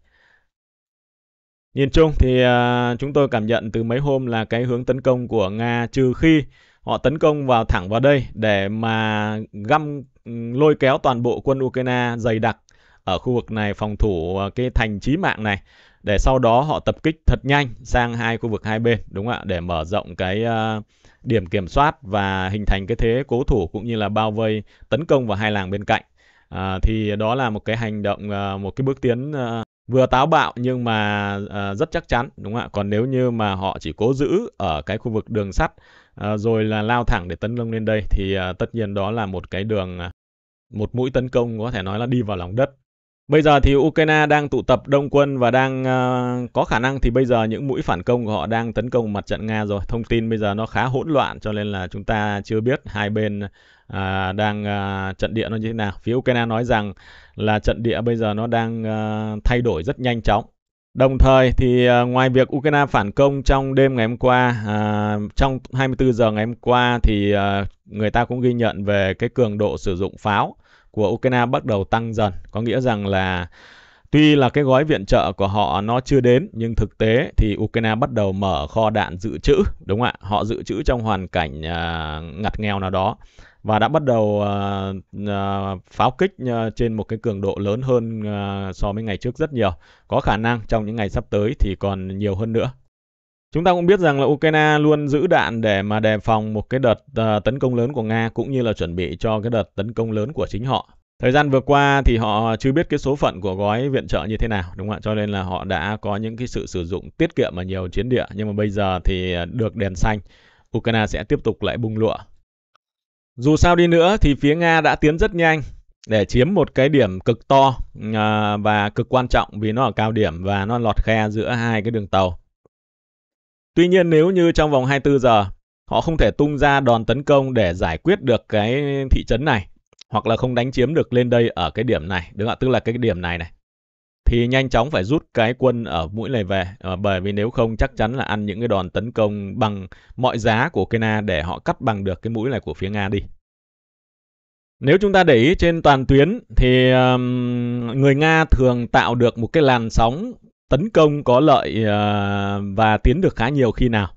Nhìn chung thì à, chúng tôi cảm nhận từ mấy hôm là cái hướng tấn công của Nga trừ khi họ tấn công vào thẳng vào đây để mà găm ừ, lôi kéo toàn bộ quân Ukraine dày đặc ở khu vực này phòng thủ à, cái thành trí mạng này để sau đó họ tập kích thật nhanh sang hai khu vực hai bên đúng không ạ để mở rộng cái à, điểm kiểm soát và hình thành cái thế cố thủ cũng như là bao vây tấn công vào hai làng bên cạnh à, thì đó là một cái hành động một cái bước tiến vừa táo bạo nhưng mà uh, rất chắc chắn đúng không ạ còn nếu như mà họ chỉ cố giữ ở cái khu vực đường sắt uh, rồi là lao thẳng để tấn công lên đây thì uh, tất nhiên đó là một cái đường một mũi tấn công có thể nói là đi vào lòng đất Bây giờ thì Ukraine đang tụ tập đông quân và đang uh, có khả năng thì bây giờ những mũi phản công của họ đang tấn công mặt trận Nga rồi. Thông tin bây giờ nó khá hỗn loạn cho nên là chúng ta chưa biết hai bên uh, đang uh, trận địa nó như thế nào. Phía Ukraine nói rằng là trận địa bây giờ nó đang uh, thay đổi rất nhanh chóng. Đồng thời thì uh, ngoài việc Ukraine phản công trong đêm ngày hôm qua, uh, trong 24 giờ ngày hôm qua thì uh, người ta cũng ghi nhận về cái cường độ sử dụng pháo của Ukraine bắt đầu tăng dần. Có nghĩa rằng là Tuy là cái gói viện trợ của họ nó chưa đến nhưng thực tế thì Ukraine bắt đầu mở kho đạn dự trữ, đúng không ạ? Họ dự trữ trong hoàn cảnh à, ngặt nghèo nào đó và đã bắt đầu à, à, pháo kích à, trên một cái cường độ lớn hơn à, so với ngày trước rất nhiều. Có khả năng trong những ngày sắp tới thì còn nhiều hơn nữa. Chúng ta cũng biết rằng là Ukraine luôn giữ đạn để mà đề phòng một cái đợt à, tấn công lớn của Nga cũng như là chuẩn bị cho cái đợt tấn công lớn của chính họ Thời gian vừa qua thì họ chưa biết cái số phận của gói viện trợ như thế nào đúng không ạ? Cho nên là họ đã có những cái sự sử dụng tiết kiệm ở nhiều chiến địa nhưng mà bây giờ thì được đèn xanh, Ukraine sẽ tiếp tục lại bung lụa. Dù sao đi nữa thì phía Nga đã tiến rất nhanh để chiếm một cái điểm cực to à, và cực quan trọng vì nó ở cao điểm và nó lọt khe giữa hai cái đường tàu. Tuy nhiên nếu như trong vòng 24 giờ họ không thể tung ra đòn tấn công để giải quyết được cái thị trấn này hoặc là không đánh chiếm được lên đây ở cái điểm này, đúng không ạ? Tức là cái điểm này này. Thì nhanh chóng phải rút cái quân ở mũi này về, ờ, bởi vì nếu không chắc chắn là ăn những cái đòn tấn công bằng mọi giá của Kena để họ cắt bằng được cái mũi này của phía Nga đi. Nếu chúng ta để ý trên toàn tuyến thì um, người Nga thường tạo được một cái làn sóng tấn công có lợi uh, và tiến được khá nhiều khi nào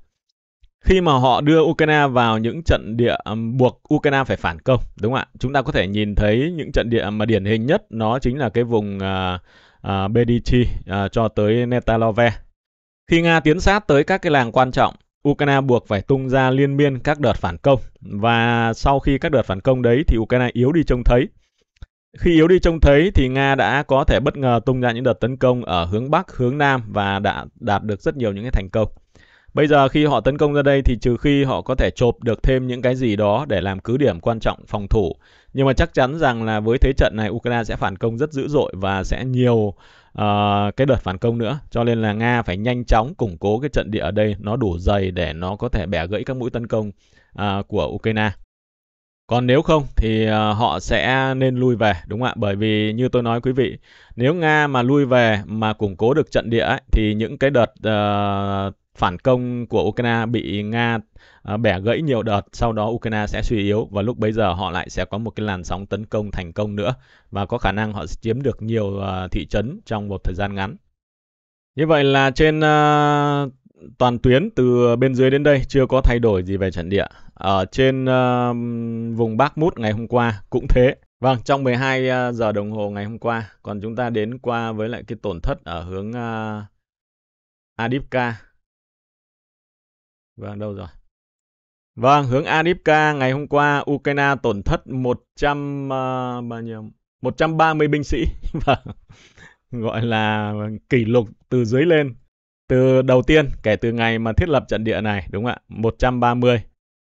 khi mà họ đưa Ukraine vào những trận địa buộc Ukraine phải phản công đúng không ạ chúng ta có thể nhìn thấy những trận địa mà điển hình nhất nó chính là cái vùng uh, à, uh, à, Bedichi uh, à, cho tới Netalove khi Nga tiến sát tới các cái làng quan trọng Ukraine buộc phải tung ra liên miên các đợt phản công và sau khi các đợt phản công đấy thì Ukraine yếu đi trông thấy khi yếu đi trông thấy thì Nga đã có thể bất ngờ tung ra những đợt tấn công ở hướng Bắc, hướng Nam và đã đạt được rất nhiều những cái thành công. Bây giờ khi họ tấn công ra đây thì trừ khi họ có thể chộp được thêm những cái gì đó để làm cứ điểm quan trọng phòng thủ. Nhưng mà chắc chắn rằng là với thế trận này Ukraine sẽ phản công rất dữ dội và sẽ nhiều uh, cái đợt phản công nữa. Cho nên là Nga phải nhanh chóng củng cố cái trận địa ở đây nó đủ dày để nó có thể bẻ gãy các mũi tấn công uh, của Ukraine. Còn nếu không thì ờ, họ sẽ nên lui về đúng không ạ? Bởi vì như tôi nói quý vị, nếu Nga mà lui về mà củng cố được trận địa ấy, thì những cái đợt uh, phản công của Ukraine bị Nga ờ, bẻ gãy nhiều đợt, sau đó Ukraine sẽ suy yếu và lúc bấy giờ họ lại sẽ có một cái làn sóng tấn công thành công nữa và có khả năng họ sẽ chiếm được nhiều ờ, thị trấn trong một thời gian ngắn. Như vậy là trên ờ, toàn tuyến từ bên dưới đến đây chưa có thay đổi gì về trận địa. Ở trên vùng Bắc Mút ngày hôm qua cũng thế. Vâng, trong 12 giờ đồng hồ ngày hôm qua, còn chúng ta đến qua với lại cái tổn thất ở hướng uh, Adipka Vâng, đâu rồi? Vâng, hướng Adipka ngày hôm qua Ukraine tổn thất 100 uh, ờ, bao nhiêu? 130 binh sĩ. vâng. Gọi là kỷ lục từ dưới lên. Từ đầu tiên kể từ ngày mà thiết lập trận địa này đúng không ạ? 130.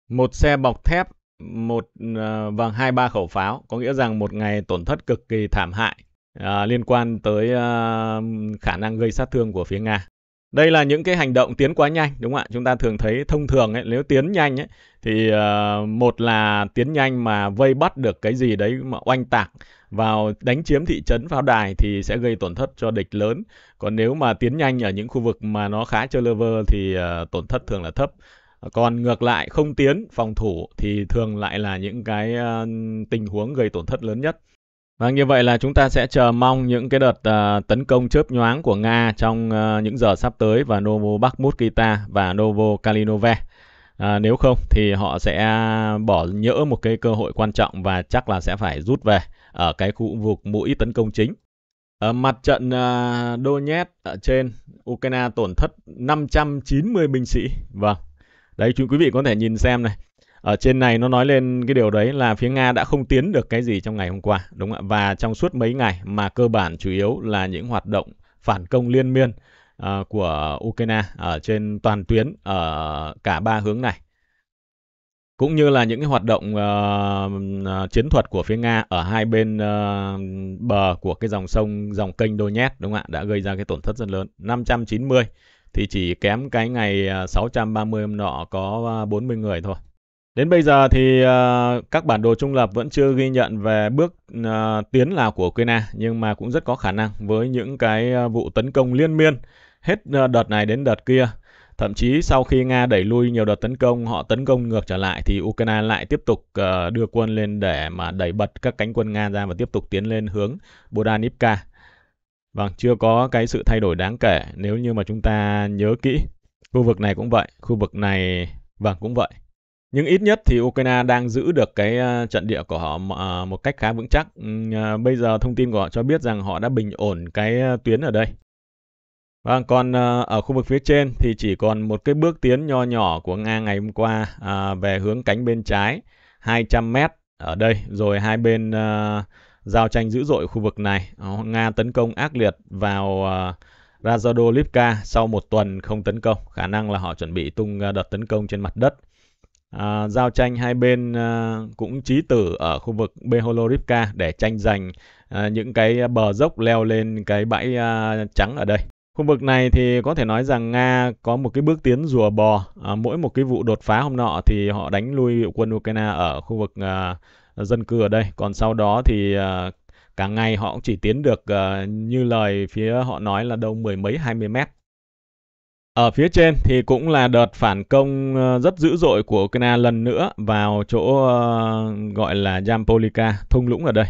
Một xe bọc thép, một uh, vâng hai ba khẩu pháo, có nghĩa rằng một ngày tổn thất cực kỳ thảm hại. À, liên quan tới uh, khả năng gây sát thương của phía Nga. Đây là những cái hành động tiến quá nhanh đúng không ạ? Chúng ta thường thấy thông thường ấy, nếu tiến nhanh ấy thì uh, một là tiến nhanh mà vây bắt được cái gì đấy mà oanh tạc vào đánh chiếm thị trấn pháo đài thì sẽ gây tổn thất cho địch lớn. Còn nếu mà tiến nhanh ở những khu vực mà nó khá chơi lever thì uh, tổn thất thường là thấp. Còn ngược lại không tiến phòng thủ thì thường lại là những cái uh, tình huống gây tổn thất lớn nhất. Và vâng, như vậy là chúng ta sẽ chờ mong những cái đợt uh, tấn công chớp nhoáng của Nga trong uh, những giờ sắp tới và Novo Bakhmutkita và Novo Kalinove. À, nếu không thì họ sẽ bỏ nhỡ một cái cơ hội quan trọng và chắc là sẽ phải rút về ở cái khu vực mũi tấn công chính. Ở mặt trận uh, Donetsk ở trên, Ukraine tổn thất 590 binh sĩ. Vâng, đấy quý vị có thể nhìn xem này ở trên này nó nói lên cái điều đấy là phía Nga đã không tiến được cái gì trong ngày hôm qua đúng không ạ và trong suốt mấy ngày mà cơ bản chủ yếu là những hoạt động phản công liên miên uh, của Ukraine ở trên toàn tuyến ở cả ba hướng này cũng như là những cái hoạt động uh, chiến thuật của phía Nga ở hai bên uh, bờ của cái dòng sông dòng kênh Donetsk đúng không ạ đã gây ra cái tổn thất rất lớn 590 thì chỉ kém cái ngày 630 hôm nọ có 40 người thôi Đến bây giờ thì uh, các bản đồ trung lập vẫn chưa ghi nhận về bước uh, tiến nào của Ukraine nhưng mà cũng rất có khả năng với những cái uh, vụ tấn công liên miên hết uh, đợt này đến đợt kia. Thậm chí sau khi Nga đẩy lui nhiều đợt tấn công, họ tấn công ngược trở lại thì Ukraine lại tiếp tục uh, đưa quân lên để mà đẩy bật các cánh quân Nga ra và tiếp tục tiến lên hướng Bodanivka. Vâng, chưa có cái sự thay đổi đáng kể nếu như mà chúng ta nhớ kỹ. Khu vực này cũng vậy, khu vực này vâng cũng vậy nhưng ít nhất thì Ukraine đang giữ được cái ờ, trận địa của họ ờ, một cách khá vững chắc. Ừ, ờ, bây giờ thông tin của họ cho biết rằng họ đã bình ổn cái tuyến ở đây. Vâng, còn ở khu vực phía trên thì chỉ còn một cái bước tiến nho nhỏ của Nga ngày hôm qua à, về hướng cánh bên trái 200 m ở đây rồi hai bên à, giao tranh dữ dội khu vực này. Nga tấn công ác liệt vào à, Razadolivka sau một tuần không tấn công, khả năng là họ chuẩn bị tung đợt tấn công trên mặt đất à, giao tranh hai bên à, cũng trí tử ở khu vực Beholorivka để tranh giành à, những cái bờ dốc leo lên cái bãi à, trắng ở đây. Khu vực này thì có thể nói rằng Nga có một cái bước tiến rùa bò. À, mỗi một cái vụ đột phá hôm nọ thì họ đánh lui quân Ukraine ở khu vực à, dân cư ở đây. Còn sau đó thì à, cả ngày họ cũng chỉ tiến được à, như lời phía họ nói là đâu mười mấy hai mươi mét ở phía trên thì cũng là đợt phản công ờ, rất dữ dội của Ukraine lần nữa vào chỗ ờ, gọi là Jampolika, thung lũng ở đây.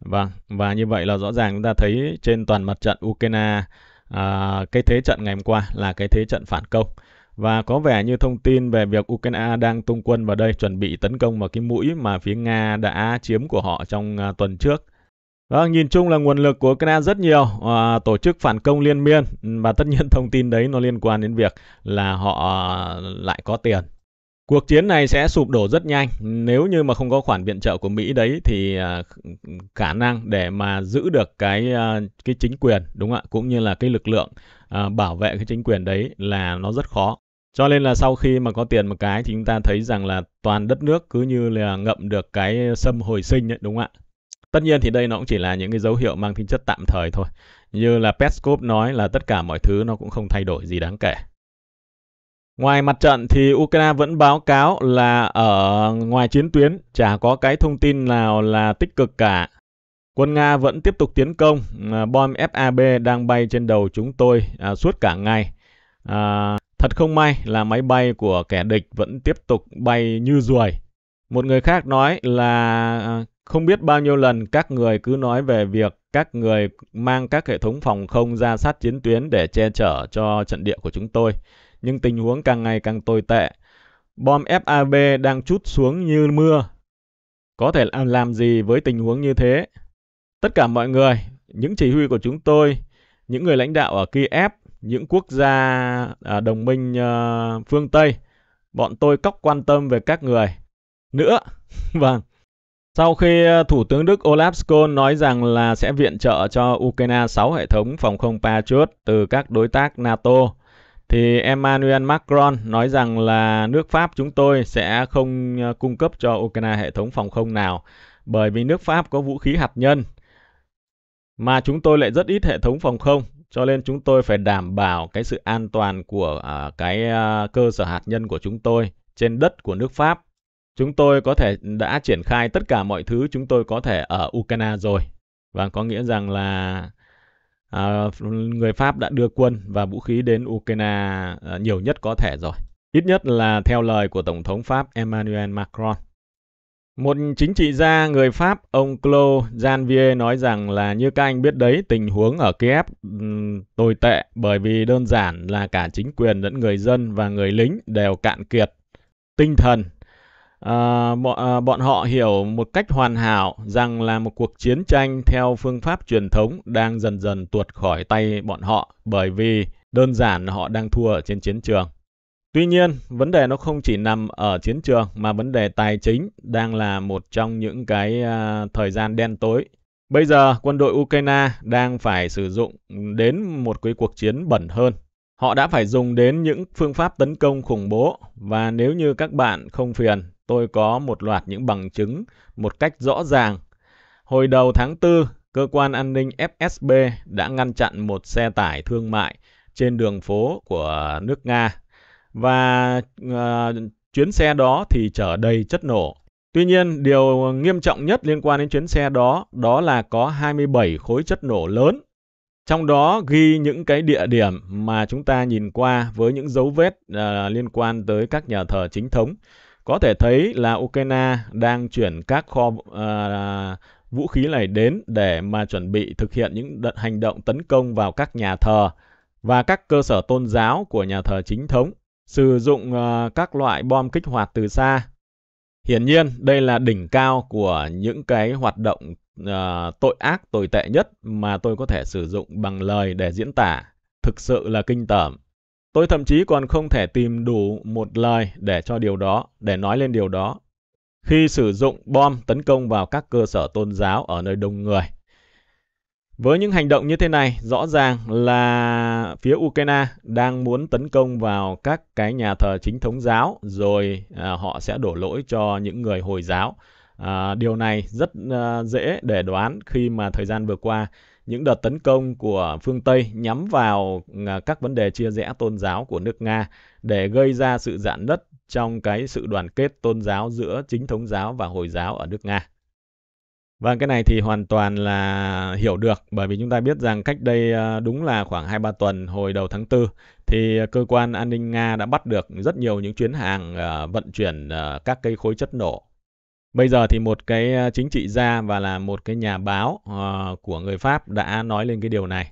Vâng, và như vậy là rõ ràng chúng ta thấy trên toàn mặt trận Ukraine à, cái thế trận ngày hôm qua là cái thế trận phản công. Và có vẻ như thông tin về việc Ukraine đang tung quân vào đây chuẩn bị tấn công vào cái mũi mà phía Nga đã chiếm của họ trong à, tuần trước – Vâng, nhìn chung là nguồn lực của Ukraine rất nhiều, à, tổ chức phản công liên miên ừ, và tất nhiên thông tin đấy nó liên quan đến việc là họ à, lại có tiền. Cuộc chiến này sẽ sụp đổ rất nhanh, nếu như mà không có khoản viện trợ của Mỹ đấy thì à, khả năng để mà giữ được cái à, cái chính quyền đúng không ạ, cũng như là cái lực lượng à, bảo vệ cái chính quyền đấy là nó rất khó. Cho nên là sau khi mà có tiền một cái thì chúng ta thấy rằng là toàn đất nước cứ như là ngậm được cái sâm hồi sinh ấy, đúng không ạ? Tất nhiên thì đây nó cũng chỉ là những cái dấu hiệu mang tính chất tạm thời thôi. Như là Peskov nói là tất cả mọi thứ nó cũng không thay đổi gì đáng kể. Ngoài mặt trận thì Ukraine vẫn báo cáo là ở ngoài chiến tuyến chả có cái thông tin nào là tích cực cả. Quân Nga vẫn tiếp tục tiến công, à, bom FAB đang bay trên đầu chúng tôi à, suốt cả ngày. À, thật không may là máy bay của kẻ địch vẫn tiếp tục bay như ruồi một người khác nói là à, không biết bao nhiêu lần các người cứ nói về việc các người mang các hệ thống phòng không ra sát chiến tuyến để che chở cho trận địa của chúng tôi. Nhưng tình huống càng ngày càng tồi tệ. Bom FAB đang chút xuống như mưa. Có thể làm, gì với tình huống như thế? Tất cả mọi người, những chỉ huy của chúng tôi, những người lãnh đạo ở Kiev, những quốc gia à, đồng minh ờ, phương Tây, bọn tôi cóc quan tâm về các người nữa. vâng. Sau khi ờ, Thủ tướng Đức Olaf Scholz nói rằng là sẽ viện trợ cho Ukraine 6 hệ thống phòng không Patriot từ các đối tác NATO, thì Emmanuel Macron nói rằng là nước Pháp chúng tôi sẽ không ờ, cung cấp cho Ukraine hệ thống phòng không nào bởi vì nước Pháp có vũ khí hạt nhân mà chúng tôi lại rất ít hệ thống phòng không cho nên chúng tôi phải đảm bảo cái sự an toàn của uh, cái uh, cơ sở hạt nhân của chúng tôi trên đất của nước Pháp Chúng tôi có thể đã triển khai tất cả mọi thứ chúng tôi có thể ở Ukraine rồi. Và có nghĩa rằng là à, người Pháp đã đưa quân và vũ khí đến Ukraine à, nhiều nhất có thể rồi. Ít nhất là theo lời của Tổng thống Pháp Emmanuel Macron. Một chính trị gia người Pháp, ông Claude Janvier nói rằng là như các anh biết đấy, tình huống ở Kiev tồi tệ bởi vì đơn giản là cả chính quyền lẫn người dân và người lính đều cạn kiệt tinh thần à, ờ, bọn, à, ờ, bọn họ hiểu một cách hoàn hảo rằng là một cuộc chiến tranh theo phương pháp truyền thống đang dần dần tuột khỏi tay bọn họ bởi vì đơn giản họ đang thua ở trên chiến trường. Tuy nhiên, vấn đề nó không chỉ nằm ở chiến trường mà vấn đề tài chính đang là một trong những cái à, thời gian đen tối. Bây giờ, quân đội Ukraine đang phải sử dụng đến một cái cuộc chiến bẩn hơn họ đã phải dùng đến những phương pháp tấn công khủng bố và nếu như các bạn không phiền tôi có một loạt những bằng chứng một cách rõ ràng. Hồi đầu tháng 4, cơ quan an ninh FSB đã ngăn chặn một xe tải thương mại trên đường phố của nước Nga và uh, chuyến xe đó thì chở đầy chất nổ. Tuy nhiên, điều nghiêm trọng nhất liên quan đến chuyến xe đó đó là có 27 khối chất nổ lớn. Trong đó ghi những cái địa điểm mà chúng ta nhìn qua với những dấu vết uh, liên quan tới các nhà thờ chính thống. Có thể thấy là Ukraine đang chuyển các kho à, vũ khí này đến để mà chuẩn bị thực hiện những đợt hành động tấn công vào các nhà thờ và các cơ sở tôn giáo của nhà thờ chính thống, sử dụng à, các loại bom kích hoạt từ xa. Hiển nhiên, đây là đỉnh cao của những cái hoạt động à, tội ác tồi tệ nhất mà tôi có thể sử dụng bằng lời để diễn tả, thực sự là kinh tởm. Tôi thậm chí còn không thể tìm đủ một lời để cho điều đó, để nói lên điều đó. Khi sử dụng bom tấn công vào các cơ sở tôn giáo ở nơi đông người. Với những hành động như thế này, rõ ràng là phía Ukraine đang muốn tấn công vào các cái nhà thờ chính thống giáo, rồi à, họ sẽ đổ lỗi cho những người Hồi giáo. À, điều này rất à, dễ để đoán khi mà thời gian vừa qua những đợt tấn công của phương Tây nhắm vào à, các vấn đề chia rẽ tôn giáo của nước Nga để gây ra sự giãn đất trong cái sự đoàn kết tôn giáo giữa chính thống giáo và Hồi giáo ở nước Nga. Và cái này thì hoàn toàn là hiểu được bởi vì chúng ta biết rằng cách đây à, đúng là khoảng 2-3 tuần hồi đầu tháng 4 thì cơ quan an ninh Nga đã bắt được rất nhiều những chuyến hàng à, vận chuyển các cây khối chất nổ Bây giờ thì một cái chính trị gia và là một cái nhà báo uh, của người Pháp đã nói lên cái điều này.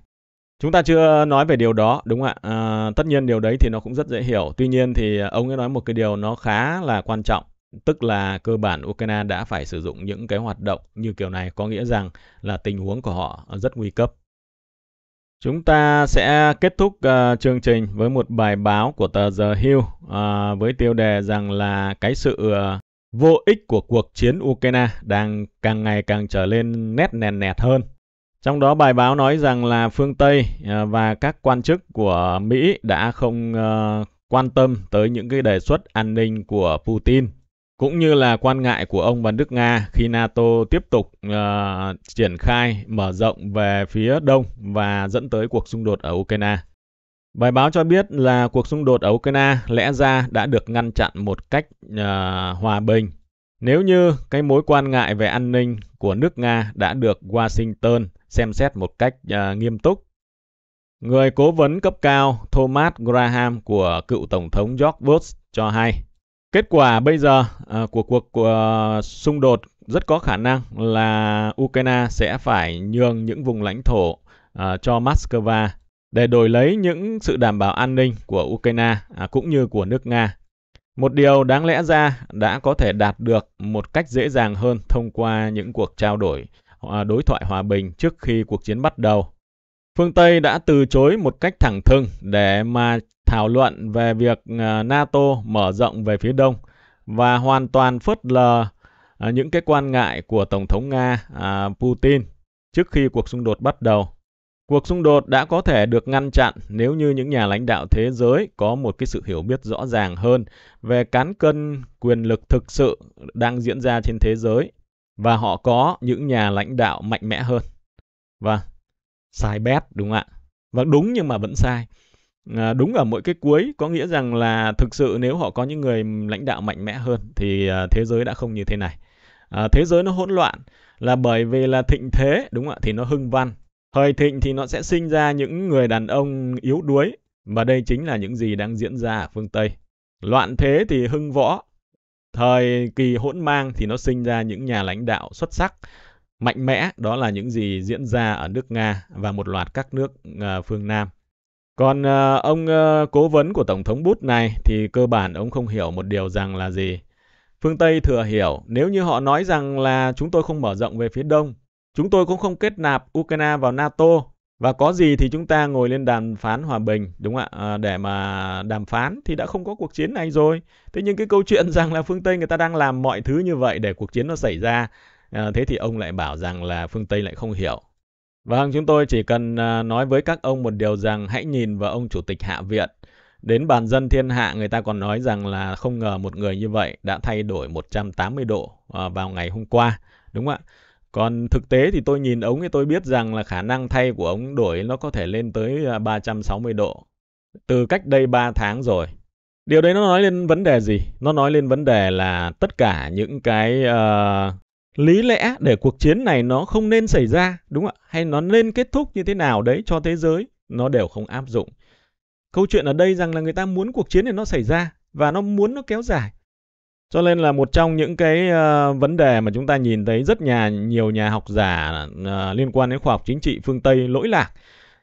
Chúng ta chưa nói về điều đó, đúng không ạ? À, tất nhiên điều đấy thì nó cũng rất dễ hiểu. Tuy nhiên thì ông ấy nói một cái điều nó khá là quan trọng. Tức là cơ bản Ukraine đã phải sử dụng những cái hoạt động như kiểu này. Có nghĩa rằng là tình huống của họ rất nguy cấp. Chúng ta sẽ kết thúc uh, chương trình với một bài báo của tờ The Hill uh, với tiêu đề rằng là cái sự uh, vô ích của cuộc chiến Ukraine đang càng ngày càng trở lên nét nèn nẹt hơn. Trong đó bài báo nói rằng là phương Tây ờ, và các quan chức của Mỹ đã không ờ, quan tâm tới những cái đề xuất an ninh của Putin cũng như là quan ngại của ông và nước Nga khi NATO tiếp tục ờ, triển khai mở rộng về phía đông và dẫn tới cuộc xung đột ở Ukraine. Bài báo cho biết là cuộc xung đột ở Ukraine lẽ ra đã được ngăn chặn một cách uh, hòa bình nếu như cái mối quan ngại về an ninh của nước Nga đã được Washington xem xét một cách uh, nghiêm túc. Người cố vấn cấp cao Thomas Graham của cựu tổng thống George Bush cho hay, kết quả bây giờ uh, của cuộc uh, xung đột rất có khả năng là Ukraine sẽ phải nhường những vùng lãnh thổ uh, cho Moscow để đổi lấy những sự đảm bảo an ninh của Ukraine à, cũng như của nước Nga. Một điều đáng lẽ ra đã có thể đạt được một cách dễ dàng hơn thông qua những cuộc trao đổi à, đối thoại hòa bình trước khi cuộc chiến bắt đầu. Phương Tây đã từ chối một cách thẳng thừng để mà thảo luận về việc à, NATO mở rộng về phía đông và hoàn toàn phớt lờ à, những cái quan ngại của Tổng thống Nga Putin trước khi cuộc xung đột bắt đầu Cuộc xung đột đã có thể được ngăn chặn nếu như những nhà lãnh đạo thế giới có một cái sự hiểu biết rõ ràng hơn về cán cân quyền lực thực sự đang diễn ra trên thế giới và họ có những nhà lãnh đạo mạnh mẽ hơn. Và vâng, sai bét đúng không ạ? Và đúng nhưng mà vẫn sai. À, đúng ở mỗi cái cuối có nghĩa rằng là thực sự nếu họ có những người lãnh đạo mạnh mẽ hơn thì à, thế giới đã không như thế này. À, thế giới nó hỗn loạn là bởi vì là thịnh thế đúng không ạ? Thì nó hưng văn Thời thịnh thì nó sẽ sinh ra những người đàn ông yếu đuối, và đây chính là những gì đang diễn ra ở phương Tây. Loạn thế thì hưng võ, thời kỳ hỗn mang thì nó sinh ra những nhà lãnh đạo xuất sắc, mạnh mẽ, đó là những gì diễn ra ở nước Nga và một loạt các nước ờ, phương Nam. Còn ờ, ông ờ, cố vấn của Tổng thống Bút này thì cơ bản ông không hiểu một điều rằng là gì. Phương Tây thừa hiểu nếu như họ nói rằng là chúng tôi không mở rộng về phía đông Chúng tôi cũng không kết nạp Ukraine vào NATO và có gì thì chúng ta ngồi lên đàm phán hòa bình đúng không ạ à, để mà đàm phán thì đã không có cuộc chiến này rồi thế nhưng cái câu chuyện rằng là phương tây người ta đang làm mọi thứ như vậy để cuộc chiến nó xảy ra à, thế thì ông lại bảo rằng là phương tây lại không hiểu vâng chúng tôi chỉ cần à, nói với các ông một điều rằng hãy nhìn vào ông chủ tịch hạ viện đến bàn dân thiên hạ người ta còn nói rằng là không ngờ một người như vậy đã thay đổi 180 độ à, vào ngày hôm qua đúng không ạ còn thực tế thì tôi nhìn ống thì tôi biết rằng là khả năng thay của ống đổi nó có thể lên tới 360 à, độ. Từ cách đây 3 tháng rồi. Điều đấy nó nói lên vấn đề gì? Nó nói lên vấn đề là tất cả những cái uh, lý lẽ để cuộc chiến này nó không nên xảy ra, đúng không ạ? Hay nó nên kết thúc như thế nào đấy cho thế giới, nó đều không áp dụng. Câu chuyện ở đây rằng là người ta muốn cuộc chiến này nó xảy ra và nó muốn nó kéo dài cho nên là một trong những cái uh, vấn đề mà chúng ta nhìn thấy rất nhà nhiều nhà học giả uh, liên quan đến khoa học chính trị phương Tây lỗi lạc.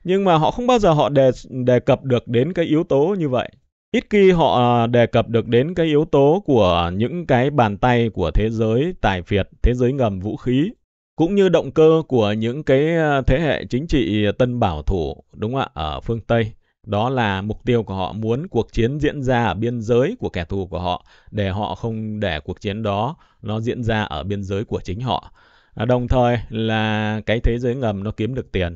Nhưng mà họ không bao giờ họ đề đề cập được đến cái yếu tố như vậy. Ít khi họ ờ, đề cập được đến cái yếu tố của những cái bàn tay của thế giới tài phiệt, thế giới ngầm vũ khí cũng như động cơ của những cái thế hệ chính trị tân bảo thủ đúng không ạ ở phương Tây đó là mục tiêu của họ muốn cuộc chiến diễn ra ở biên giới của kẻ thù của họ để họ không để cuộc chiến đó nó diễn ra ở biên giới của chính họ. À, đồng thời là cái thế giới ngầm nó kiếm được tiền.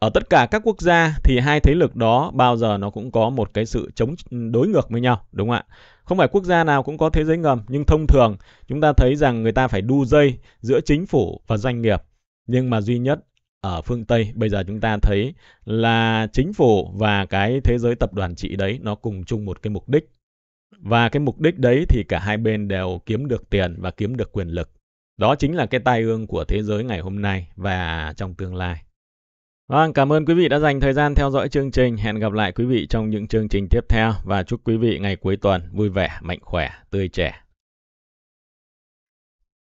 Ở tất cả các quốc gia thì hai thế lực đó bao giờ nó cũng có một cái sự chống đối ngược với nhau, đúng không ạ? Không phải quốc gia nào cũng có thế giới ngầm, nhưng thông thường chúng ta thấy rằng người ta phải đu dây giữa chính phủ và doanh nghiệp. Nhưng mà duy nhất ở phương Tây bây giờ chúng ta thấy là chính phủ và cái thế giới tập đoàn trị đấy nó cùng chung một cái mục đích. Và cái mục đích đấy thì cả hai bên đều kiếm được tiền và kiếm được quyền lực. Đó chính là cái tai ương của thế giới ngày hôm nay và trong tương lai. Vâng, cảm ơn quý vị đã dành thời gian theo dõi chương trình. Hẹn gặp lại quý vị trong những chương trình tiếp theo và chúc quý vị ngày cuối tuần vui vẻ, mạnh khỏe, tươi trẻ.